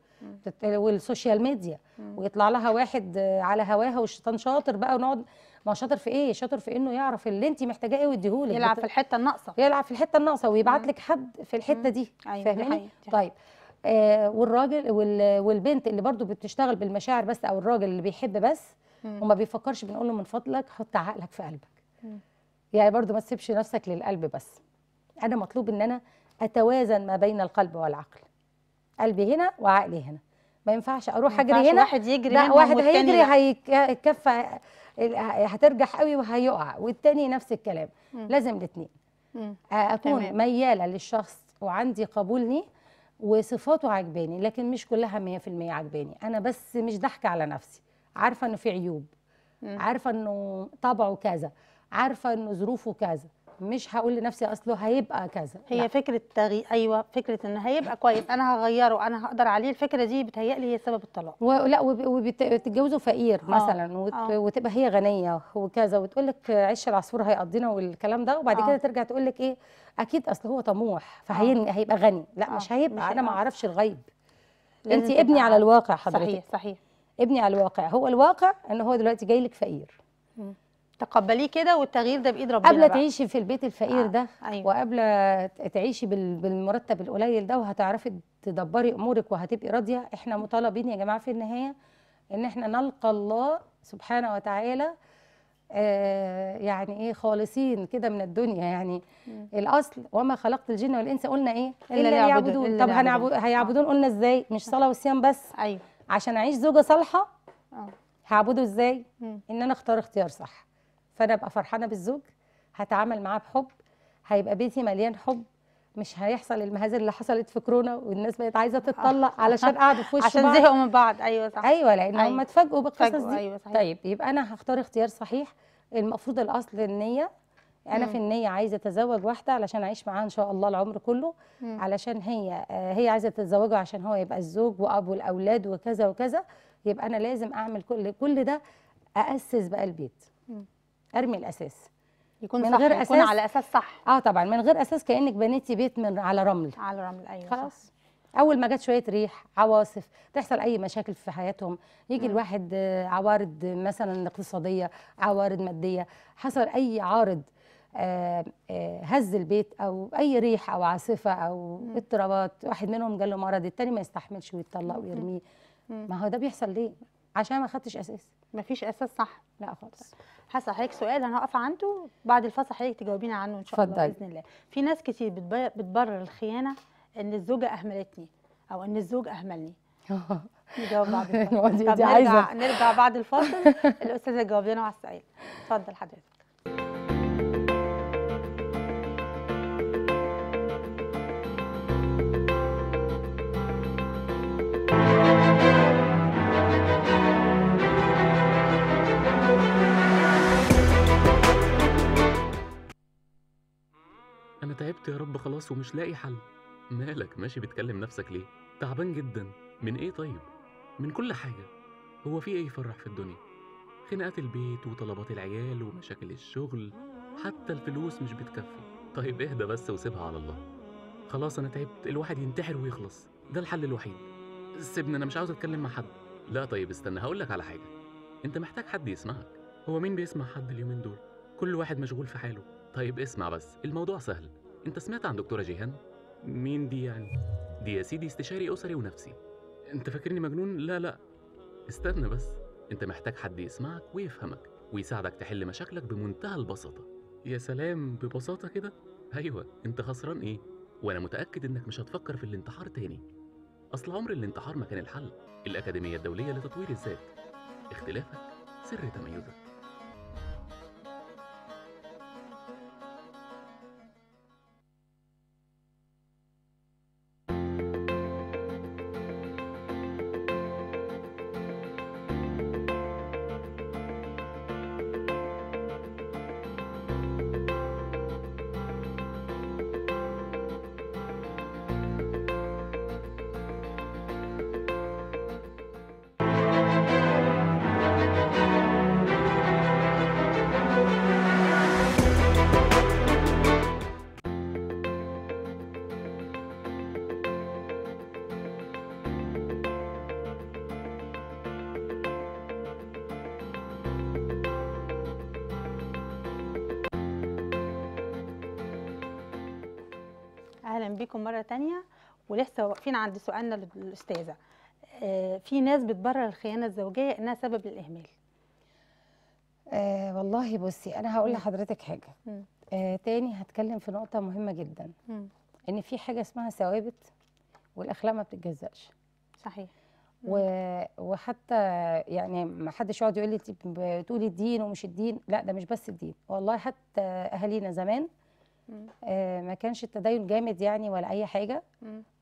Speaker 2: والسوشيال ميديا ويطلع لها واحد على هواها والشيطان شاطر بقى ونقعد ما شاطر في ايه شاطر في انه يعرف اللي انت محتاجاه ايه ويديهولك يلعب بت... في الحته الناقصه يلعب في الحته الناقصه ويبعت لك حد في الحته دي أيوة فاهماني طيب آه والراجل وال... والبنت اللي برضو بتشتغل بالمشاعر بس او الراجل اللي بيحب بس وما بيفكرش بنقول له من فضلك حط عقلك في قلبك مم. يعني برضو ما تسيبش نفسك للقلب بس انا مطلوب ان انا اتوازن ما بين القلب والعقل قلبي هنا وعقلي هنا ما ينفعش اروح اجري هنا واحد يجري لا واحد هيجري هيتكفى هترجح قوي وهيقع والتاني نفس الكلام م. لازم الاثنين آه، اكون تمام. مياله للشخص وعندي قبول ليه وصفاته عجباني لكن مش كلها 100% عجباني انا بس مش ضحكه على نفسي عارفه انه في عيوب م. عارفه انه طبعه كذا عارفه انه ظروفه كذا مش هقول لنفسي اصله هيبقى كذا هي لا. فكره تغيير ايوه فكره ان هيبقى كويس انا هغيره انا هقدر عليه الفكره دي بتهيألي هي سبب الطلاق ولا وبتتجوزوا فقير آه. مثلا آه. وت... آه. وتبقى هي غنيه وكذا وتقول لك عش العصفور هيقضينا والكلام ده وبعد آه. كده ترجع تقول لك ايه اكيد اصل هو طموح فهيبقى آه. غني لا آه. مش هيبقى مش انا ما اعرفش الغيب انت ابني على الواقع حضرتك صحيح صحيح ابني على الواقع هو الواقع ان هو دلوقتي جاي لك فقير تقبليه كده والتغيير ده بايد ربنا قبل تعيشي في البيت الفقير آه. ده أيوة. وقبل تعيشي بالمرتب القليل ده وهتعرفي تدبري امورك وهتبقي راضيه احنا مطالبين يا جماعه في النهايه ان احنا نلقى الله سبحانه وتعالى آه يعني ايه خالصين كده من الدنيا يعني مم. الاصل وما خلقت الجن والانس قلنا ايه الا ليعبدون طب هيعبدون آه. قلنا ازاي مش صلاه وصيام بس ايوه عشان اعيش زوجه صالحه آه. هعبده ازاي مم. ان انا اختار اختيار صح فانا ابقى فرحانه بالزوج هتعامل معاه بحب هيبقى بيتي مليان حب مش هيحصل المهازل اللي حصلت في كورونا والناس بقت عايزه تتطلق آه. علشان قعدوا في وش عشان زهقوا من
Speaker 1: بعض ايوه صح ايوه لان أيوة. هم اتفاجئوا بالقصص دي أيوة صحيح. طيب
Speaker 2: يبقى انا هختار اختيار صحيح المفروض الاصل النيه انا مم. في النيه عايزه اتزوج واحده علشان اعيش معاها ان شاء الله العمر كله
Speaker 4: مم. علشان
Speaker 2: هي آه، هي عايزه تتزوجه عشان هو يبقى الزوج وابو الاولاد وكذا وكذا يبقى انا لازم اعمل كل كل ده اسس بقى البيت مم. ارمي الاساس يكون من صح غير يكون اساس على اساس صح اه طبعا من غير اساس كانك بنيتي بيت من على رمل على رمل ايوه خلاص صح. اول ما جت شويه ريح عواصف تحصل اي مشاكل في حياتهم يجي م. الواحد آه، عوارض مثلا اقتصاديه عوارض ماديه حصل اي عارض آه آه هز البيت او اي ريح او عاصفه او اضطرابات واحد منهم جاله مرض التاني ما يستحملش ويتطلق ويرميه ما هو ده بيحصل ليه عشان ما خدتش اساس ما فيش اساس
Speaker 1: صح لا خالص هسأل حضرتك سؤال انا هقف عنده بعد الفاصل حضرتك تجاوبينا عنه ان شاء فضل. الله باذن الله في ناس كتير بتبرر الخيانه ان الزوجه اهملتني او ان الزوج اهملني نجاوب بعد الفاصل نرجع نرجع بعد الفاصل الاستاذه تجاوب على السؤال اتفضل حضرتك
Speaker 4: تعبت يا رب خلاص ومش لاقي حل مالك ماشي بتكلم نفسك ليه تعبان جدا من ايه طيب من كل حاجه هو في ايه يفرح في الدنيا خناقات البيت وطلبات العيال ومشاكل الشغل حتى الفلوس مش بتكفي طيب اهدى بس وسيبها على الله خلاص انا تعبت الواحد ينتحر ويخلص ده الحل الوحيد سيبني انا مش عاوز اتكلم مع حد لا طيب استنى هقول لك على حاجه انت محتاج حد يسمعك هو مين بيسمع حد اليومين دول كل واحد مشغول في حاله طيب اسمع بس الموضوع سهل انت سمعت عن دكتوره جيهان مين دي يعني دي يا سيدي استشاري اسري ونفسي انت فاكرني مجنون لا لا استنى بس انت محتاج حد يسمعك ويفهمك ويساعدك تحل مشاكلك بمنتهى البساطه يا سلام ببساطه كده ايوه انت خسران ايه وانا متاكد انك مش هتفكر في الانتحار تاني اصل عمر الانتحار ما كان الحل الاكاديميه الدوليه لتطوير الذات اختلافك سر تميزك
Speaker 1: بيكم مره تانية ولسه واقفين عند سؤالنا للاستاذه آه، في ناس بتبرر الخيانه الزوجيه انها سبب الاهمال
Speaker 2: آه والله بصي انا هقول لحضرتك حاجه آه تاني هتكلم في نقطه مهمه جدا م. ان في حاجه اسمها ثوابت والاخلاق ما بتتجزأش صحيح و... وحتى يعني ما حدش يقعد يقول لي بتقولي الدين ومش الدين لا ده مش بس الدين والله حتى اهالينا زمان آه ما كانش التدين جامد يعني ولا اي حاجه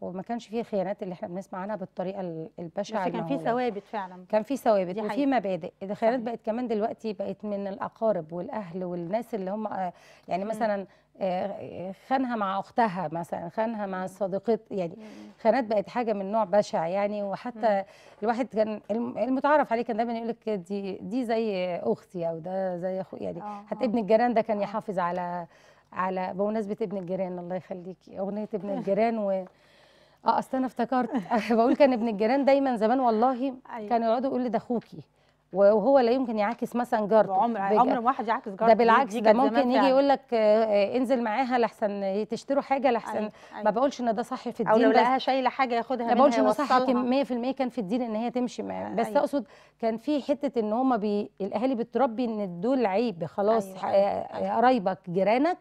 Speaker 2: وما كانش فيه الخيانات اللي احنا بنسمع عنها بالطريقه البشعه بس كان في ثوابت فعلا كان في ثوابت وفي مبادئ الخيانات بقت كمان دلوقتي بقت من الاقارب والاهل والناس اللي هم آه يعني مثلا آه خانها مع اختها مثلا خانها مع صديقت يعني خانات بقت حاجه من نوع بشع يعني وحتى الواحد كان المتعارف عليه كان دايما يقول لك دي دي زي اختي او ده زي اخويا يعني آه، حتى آه. ابن الجيران ده كان آه. يحافظ على على بمناسبه ابن الجيران الله يخليكي اغنيه ابن الجيران و اه اصل انا افتكرت بقول كان ابن الجيران دايما زمان والله أيوة. كانوا يقعدوا يقولوا لي ده اخوكي وهو لا يمكن يعاكس مثلا جارته عمر عمر واحد يعاكس جارته ده بالعكس ده ممكن يجي يقول لك آه، آه، انزل معاها لحسن تشتروا حاجه لحسن أيوة، أيوة. ما بقولش ان ده صح في الدين او لو لقاها شايله حاجه ياخدها ما بقولش انه صح 100% كان في الدين ان هي تمشي معاه بس أيوة. اقصد كان في حته ان هم بي الاهالي بتربي ان دول عيب خلاص أيوة. آه، قرايبك جيرانك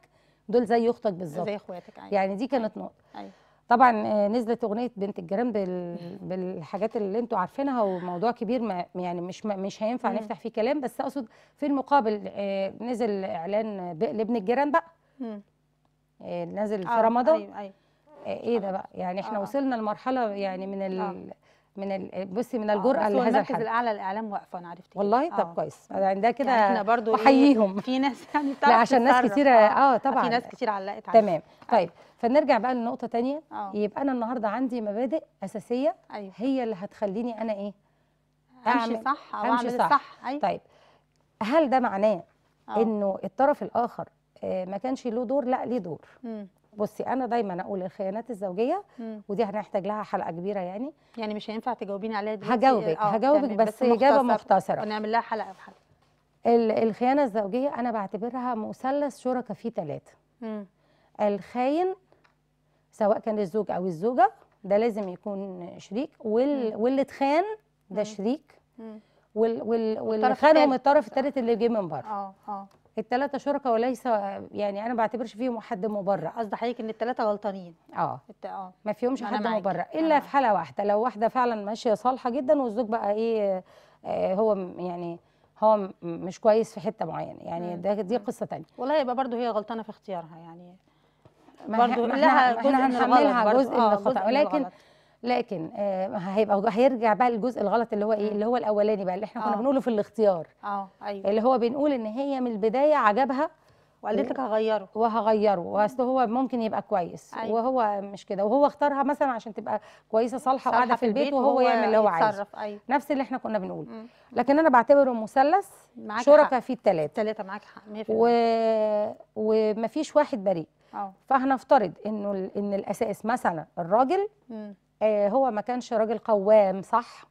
Speaker 2: دول زي اختك بالظبط زي
Speaker 3: اخواتك أيوة. يعني
Speaker 2: دي كانت أيوة. نقطه أيوة. طبعا آه، نزلت اغنيه بنت الجيران بال... بالحاجات اللي انتوا عارفينها وموضوع كبير ما يعني مش ما مش هينفع مم. نفتح فيه كلام بس اقصد في المقابل آه، نزل اعلان لابن الجيران بقى مم. آه، نزل في آه. رمضان أيوة. أيوة. ايه ده بقى يعني احنا آه. وصلنا لمرحله يعني من ال... آه. من بصي من آه، الجرأه لهذا الحد المركز الاعلى
Speaker 1: للاعلام واقفه انا عرفت
Speaker 2: والله طب آه. كويس عندها يعني يعني كده يعني احنا برضو إيه، احييهم في
Speaker 1: ناس يعني لا عشان ناس كتير اه, آه، طبعا في ناس كتير علقت عليك تمام
Speaker 2: طيب فنرجع بقى لنقطه ثانيه يبقى انا النهارده عندي مبادئ اساسيه أيوه. هي اللي هتخليني انا ايه امشي صح او اعمل صح, صح. أيوه. طيب هل ده معناه انه الطرف الاخر ما كانش له دور لا ليه دور بصي انا دايما اقول الخيانات الزوجيه مم. ودي هنحتاج لها حلقه كبيره يعني يعني
Speaker 1: مش هينفع تجاوبيني عليها دلوقتي هجاوبك آه هجاوبك بس, بس اجابه مختصره ونعمل لها حلقه بحلقه
Speaker 2: الخيانه الزوجيه انا بعتبرها مثلث شركاء فيه ثلاثه الخاين سواء كان الزوج او الزوجه ده لازم يكون شريك وال... واللي اتخان ده شريك مم. وال... وال... واللي خانهم الطرف الثالث اللي جه من بره اه اه الثلاثه شركاء وليس يعني انا بعتبرش فيهم حد مبرر قصدي حضرتك ان الثلاثه غلطانين اه اه ما فيهمش حد مبرر الا آه. في حاله واحده لو واحده فعلا ماشيه صالحه جدا والزوج بقى ايه آه هو يعني هو مش كويس في حته معينه يعني ده دي قصه ثانيه
Speaker 1: والله يبقى برضه هي غلطانه في اختيارها يعني برضه لها جزء من جزء من آه، الخطا ولكن
Speaker 2: لكن آه هيبقى هيرجع بقى للجزء الغلط اللي هو ايه اللي هو الاولاني بقى اللي احنا كنا آه. بنقوله في الاختيار اه ايوه اللي هو بنقول ان هي من البدايه عجبها وقالت لك هغيره وهغيره واصل هو ممكن يبقى كويس أيوة. وهو مش كده وهو اختارها مثلا عشان تبقى كويسه صالحه وقاعده في البيت وهو, وهو يعمل اللي هو عايزه أيوة. نفس اللي احنا كنا بنقوله مم. لكن انا بعتبره مثلث شركاء فيه الثلاثه الثلاثه معاك حق و... ومفيش واحد بريء آه. فهنفترض انه ال... ان الاساس مثلا الراجل مم. آه، هو ما كانش راجل قوام صح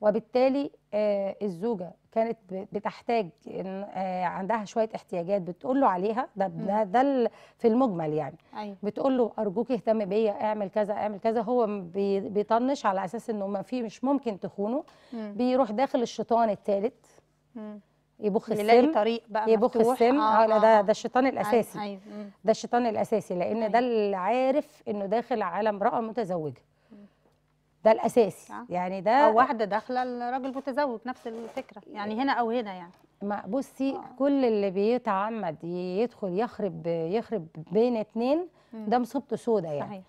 Speaker 2: وبالتالي آه، الزوجه كانت بتحتاج آه، عندها شويه احتياجات بتقول له عليها ده ده, في المجمل يعني أيوة. بتقول له ارجوك اهتم بيا اعمل كذا اعمل كذا هو بيطنش على اساس انه ما في مش ممكن تخونه بيروح داخل الشيطان الثالث يبخ السم طريق بقى يبخ السم آه آه ده ده الشيطان الاساسي أيوة. ده الشيطان الاساسي لان أيوة. ده اللي عارف انه داخل على امراه متزوجه ده الاساسي آه. يعني ده او
Speaker 1: واحده داخله الراجل متزوج نفس الفكره يعني إيه. هنا او هنا يعني
Speaker 2: ما بصي آه. كل اللي بيتعمد يدخل يخرب يخرب بين اثنين ده مصيبته سودة يعني صحيح.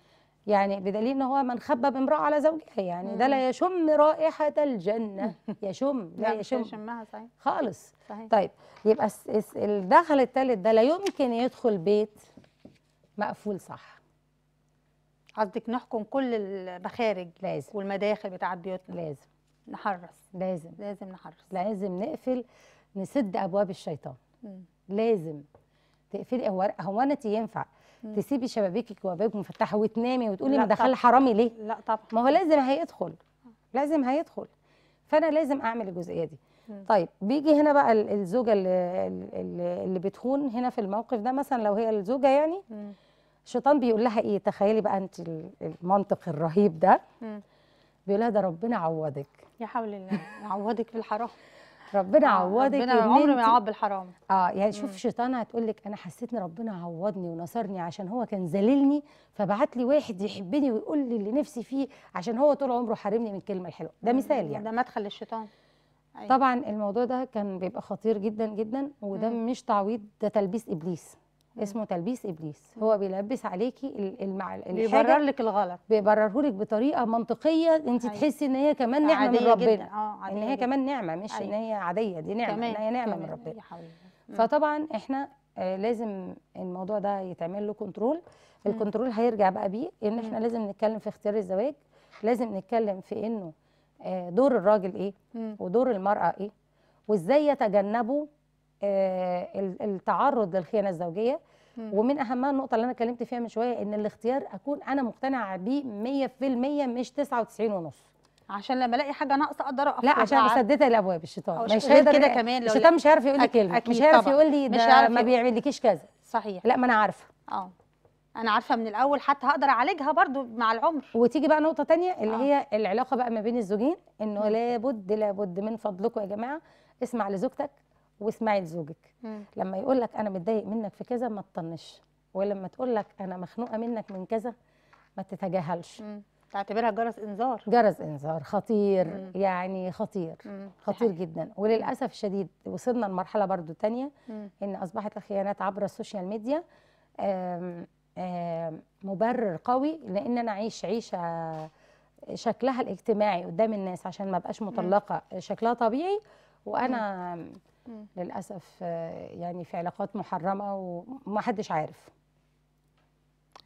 Speaker 2: يعني بدليل ان هو من خبب امراه على زوجها يعني مم. ده لا يشم رائحه الجنه يشم لا يشم يشمها صحيح خالص صحيح. طيب يبقى الدخل الثالث ده لا يمكن يدخل بيت مقفول صح
Speaker 1: قصدك نحكم كل المخارج لازم والمداخل
Speaker 2: بتاعت بيوتنا لازم نحرس لازم لازم نحرس لازم نقفل نسد ابواب الشيطان مم. لازم تقفلي هو هو انت ينفع مم. تسيبي شبابيكك وبابك مفتحه وتنامي وتقولي ما دخل حرامي ليه لا طبعا ما هو لازم هيدخل لازم هيدخل فانا لازم اعمل الجزئيه دي مم. طيب بيجي هنا بقى الزوجه اللي, اللي بتخون هنا في الموقف ده مثلا لو هي الزوجه يعني مم. الشيطان بيقول لها ايه تخيلي بقى انت المنطق الرهيب ده بيقول لها ده ربنا عوضك يا حول الله عوضك في الحرام ربنا آه، عوضك ربنا عمره ما يعوض بالحرام اه يعني شوف الشيطان هتقول لك انا حسيت ان ربنا عوضني ونصرني عشان هو كان ذليلني فبعت لي واحد يحبني ويقول لي اللي نفسي فيه عشان هو طول عمره حارمني من الكلمه الحلوه ده مثال يعني ده مدخل
Speaker 1: للشيطان أيوة.
Speaker 2: طبعا الموضوع ده كان بيبقى خطير جدا جدا وده مم. مش تعويض ده تلبيس ابليس اسمه تلبيس ابليس هو بيلبس عليكي المع... بيبرر لك الغلط بيبرره لك بطريقه منطقيه انت أيوة. تحسي ان هي كمان نعمه من ربنا اه ان هي كمان نعمه مش أيوة. ان هي عاديه دي نعمه كمان. ان هي نعمه من ربنا فطبعا احنا آه لازم الموضوع ده يتعمل له كنترول الكنترول هيرجع بقى بيه ان احنا لازم نتكلم في اختيار الزواج لازم نتكلم في انه آه دور الراجل ايه ودور المراه ايه وازاي يتجنبوا آه، التعرض للخيانه الزوجيه ومن اهمها النقطه اللي انا اتكلمت فيها من شويه ان الاختيار اكون انا مقتنعه بيه 100% مش 99 ونص عشان لما الاقي حاجه ناقصه اقدر اقفل لا عشان مسدده لابواب الشيطان مش هيقدر كده كمان لو الشيطان مش هيعرف يقول لي كلمه مش هيعرف يقول لي ده ما بيعملكيش كذا صحيح لا ما انا عارفه اه انا عارفه من الاول حتى هقدر اعالجها برضو مع العمر وتيجي بقى نقطه تانية اللي آه. هي العلاقه بقى ما بين الزوجين انه لابد لابد من فضلكم يا جماعه اسمع لزوجتك واسمعي لزوجك لما يقول لك انا متضايق منك في كذا ما تطنش ولما تقول لك انا مخنوقه منك من كذا ما تتجاهلش تعتبرها جرس انذار جرس انذار خطير مم. يعني خطير مم. خطير جدا وللاسف الشديد وصلنا لمرحله برضو تانية مم. ان اصبحت الخيانات عبر السوشيال ميديا آم آم مبرر قوي لان انا اعيش عيشه شكلها الاجتماعي قدام الناس عشان ما بقاش مطلقه مم. شكلها طبيعي وانا مم. للاسف يعني في علاقات محرمه ومحدش عارف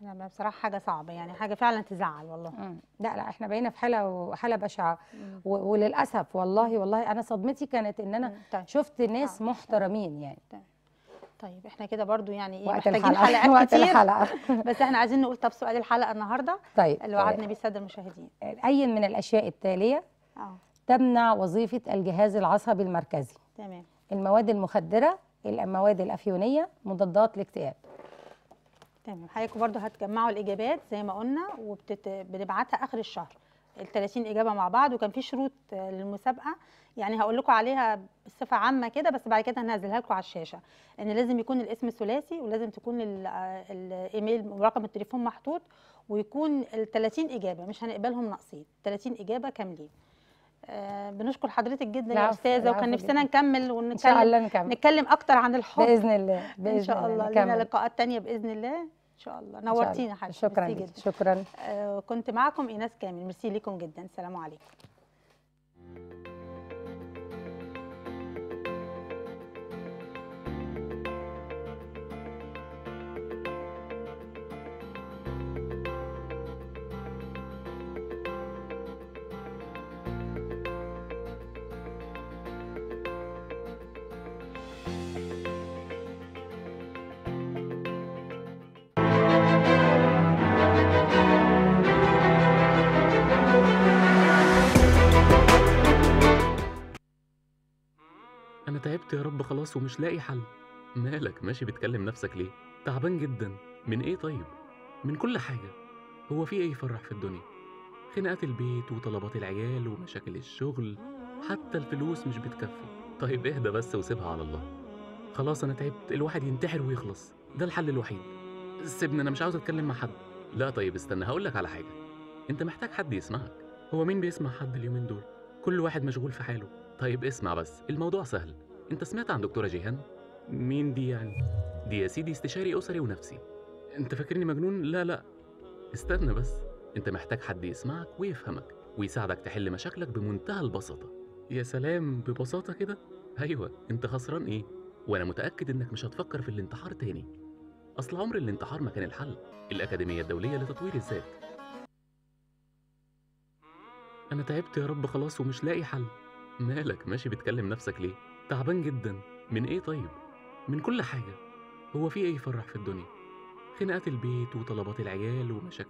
Speaker 1: لا بصراحه حاجه صعبه يعني حاجه فعلا تزعل والله
Speaker 2: مم. لا لا احنا بقينا في حاله وحاله بشعه وللاسف والله والله انا صدمتي كانت ان انا طيب. شفت ناس طيب. محترمين يعني طيب.
Speaker 1: طيب احنا كده برضو يعني ايه محتاجين الحلقة. حلقات وقت كتير الحلقة. بس احنا عايزين نقول طب سؤال الحلقه النهارده طيب اللي وعدنا بيه الساده المشاهدين
Speaker 2: اي من الاشياء التاليه اه تمنع وظيفة الجهاز العصبي المركزي تمام المواد المخدرة المواد الأفيونية مضادات الاكتئاب
Speaker 1: تمام حضرتك برضو هتجمعوا الإجابات زي ما قلنا وبنبعتها آخر الشهر ال 30 إجابة مع بعض وكان في شروط للمسابقة يعني هقول لكم عليها بصفة عامة كده بس بعد كده هنزلها لكم على الشاشة إن لازم يكون الاسم ثلاثي ولازم تكون الإيميل ورقم التليفون محطوط ويكون ال 30 إجابة مش هنقبلهم ناقصين 30 إجابة كاملين آه، بنشكر حضرتك جدا يا استاذه وكان نفسنا نكمل ونتكلم ان شاء الله نكمل نتكلم اكتر عن الحب باذن الله باذن ان شاء الله لنا لقاءات تانية باذن الله ان شاء الله نورتينا حضرتك شكرا جدا شكرا آه كنت معكم ايناس كامل ميرسي لكم جدا سلام عليكم
Speaker 4: تعبت يا رب خلاص ومش لاقي حل مالك ماشي بتكلم نفسك ليه تعبان جدا من ايه طيب من كل حاجه هو في ايه يفرح في الدنيا خناقات البيت وطلبات العيال ومشاكل الشغل حتى الفلوس مش بتكفي طيب اهدى بس وسيبها على الله خلاص انا تعبت الواحد ينتحر ويخلص ده الحل الوحيد سيبني انا مش عاوز اتكلم مع حد لا طيب استنى هقول لك على حاجه انت محتاج حد يسمعك هو مين بيسمع حد اليومين دول كل واحد مشغول في حاله طيب اسمع بس الموضوع سهل انت سمعت عن دكتوره جيهان مين دي يعني دي يا سيدي استشاري اسري ونفسي انت فاكرني مجنون لا لا استنى بس انت محتاج حد يسمعك ويفهمك ويساعدك تحل مشاكلك بمنتهى البساطه يا سلام ببساطه كده ايوه انت خسران ايه وانا متاكد انك مش هتفكر في الانتحار تاني اصل عمر الانتحار ما كان الحل الاكاديميه الدوليه لتطوير الذات انا تعبت يا رب خلاص ومش لاقي حل مالك ماشي بتكلم نفسك ليه تعبان جدا من ايه طيب من كل حاجه هو في ايه يفرح في الدنيا خناقات البيت وطلبات العيال ومشاكل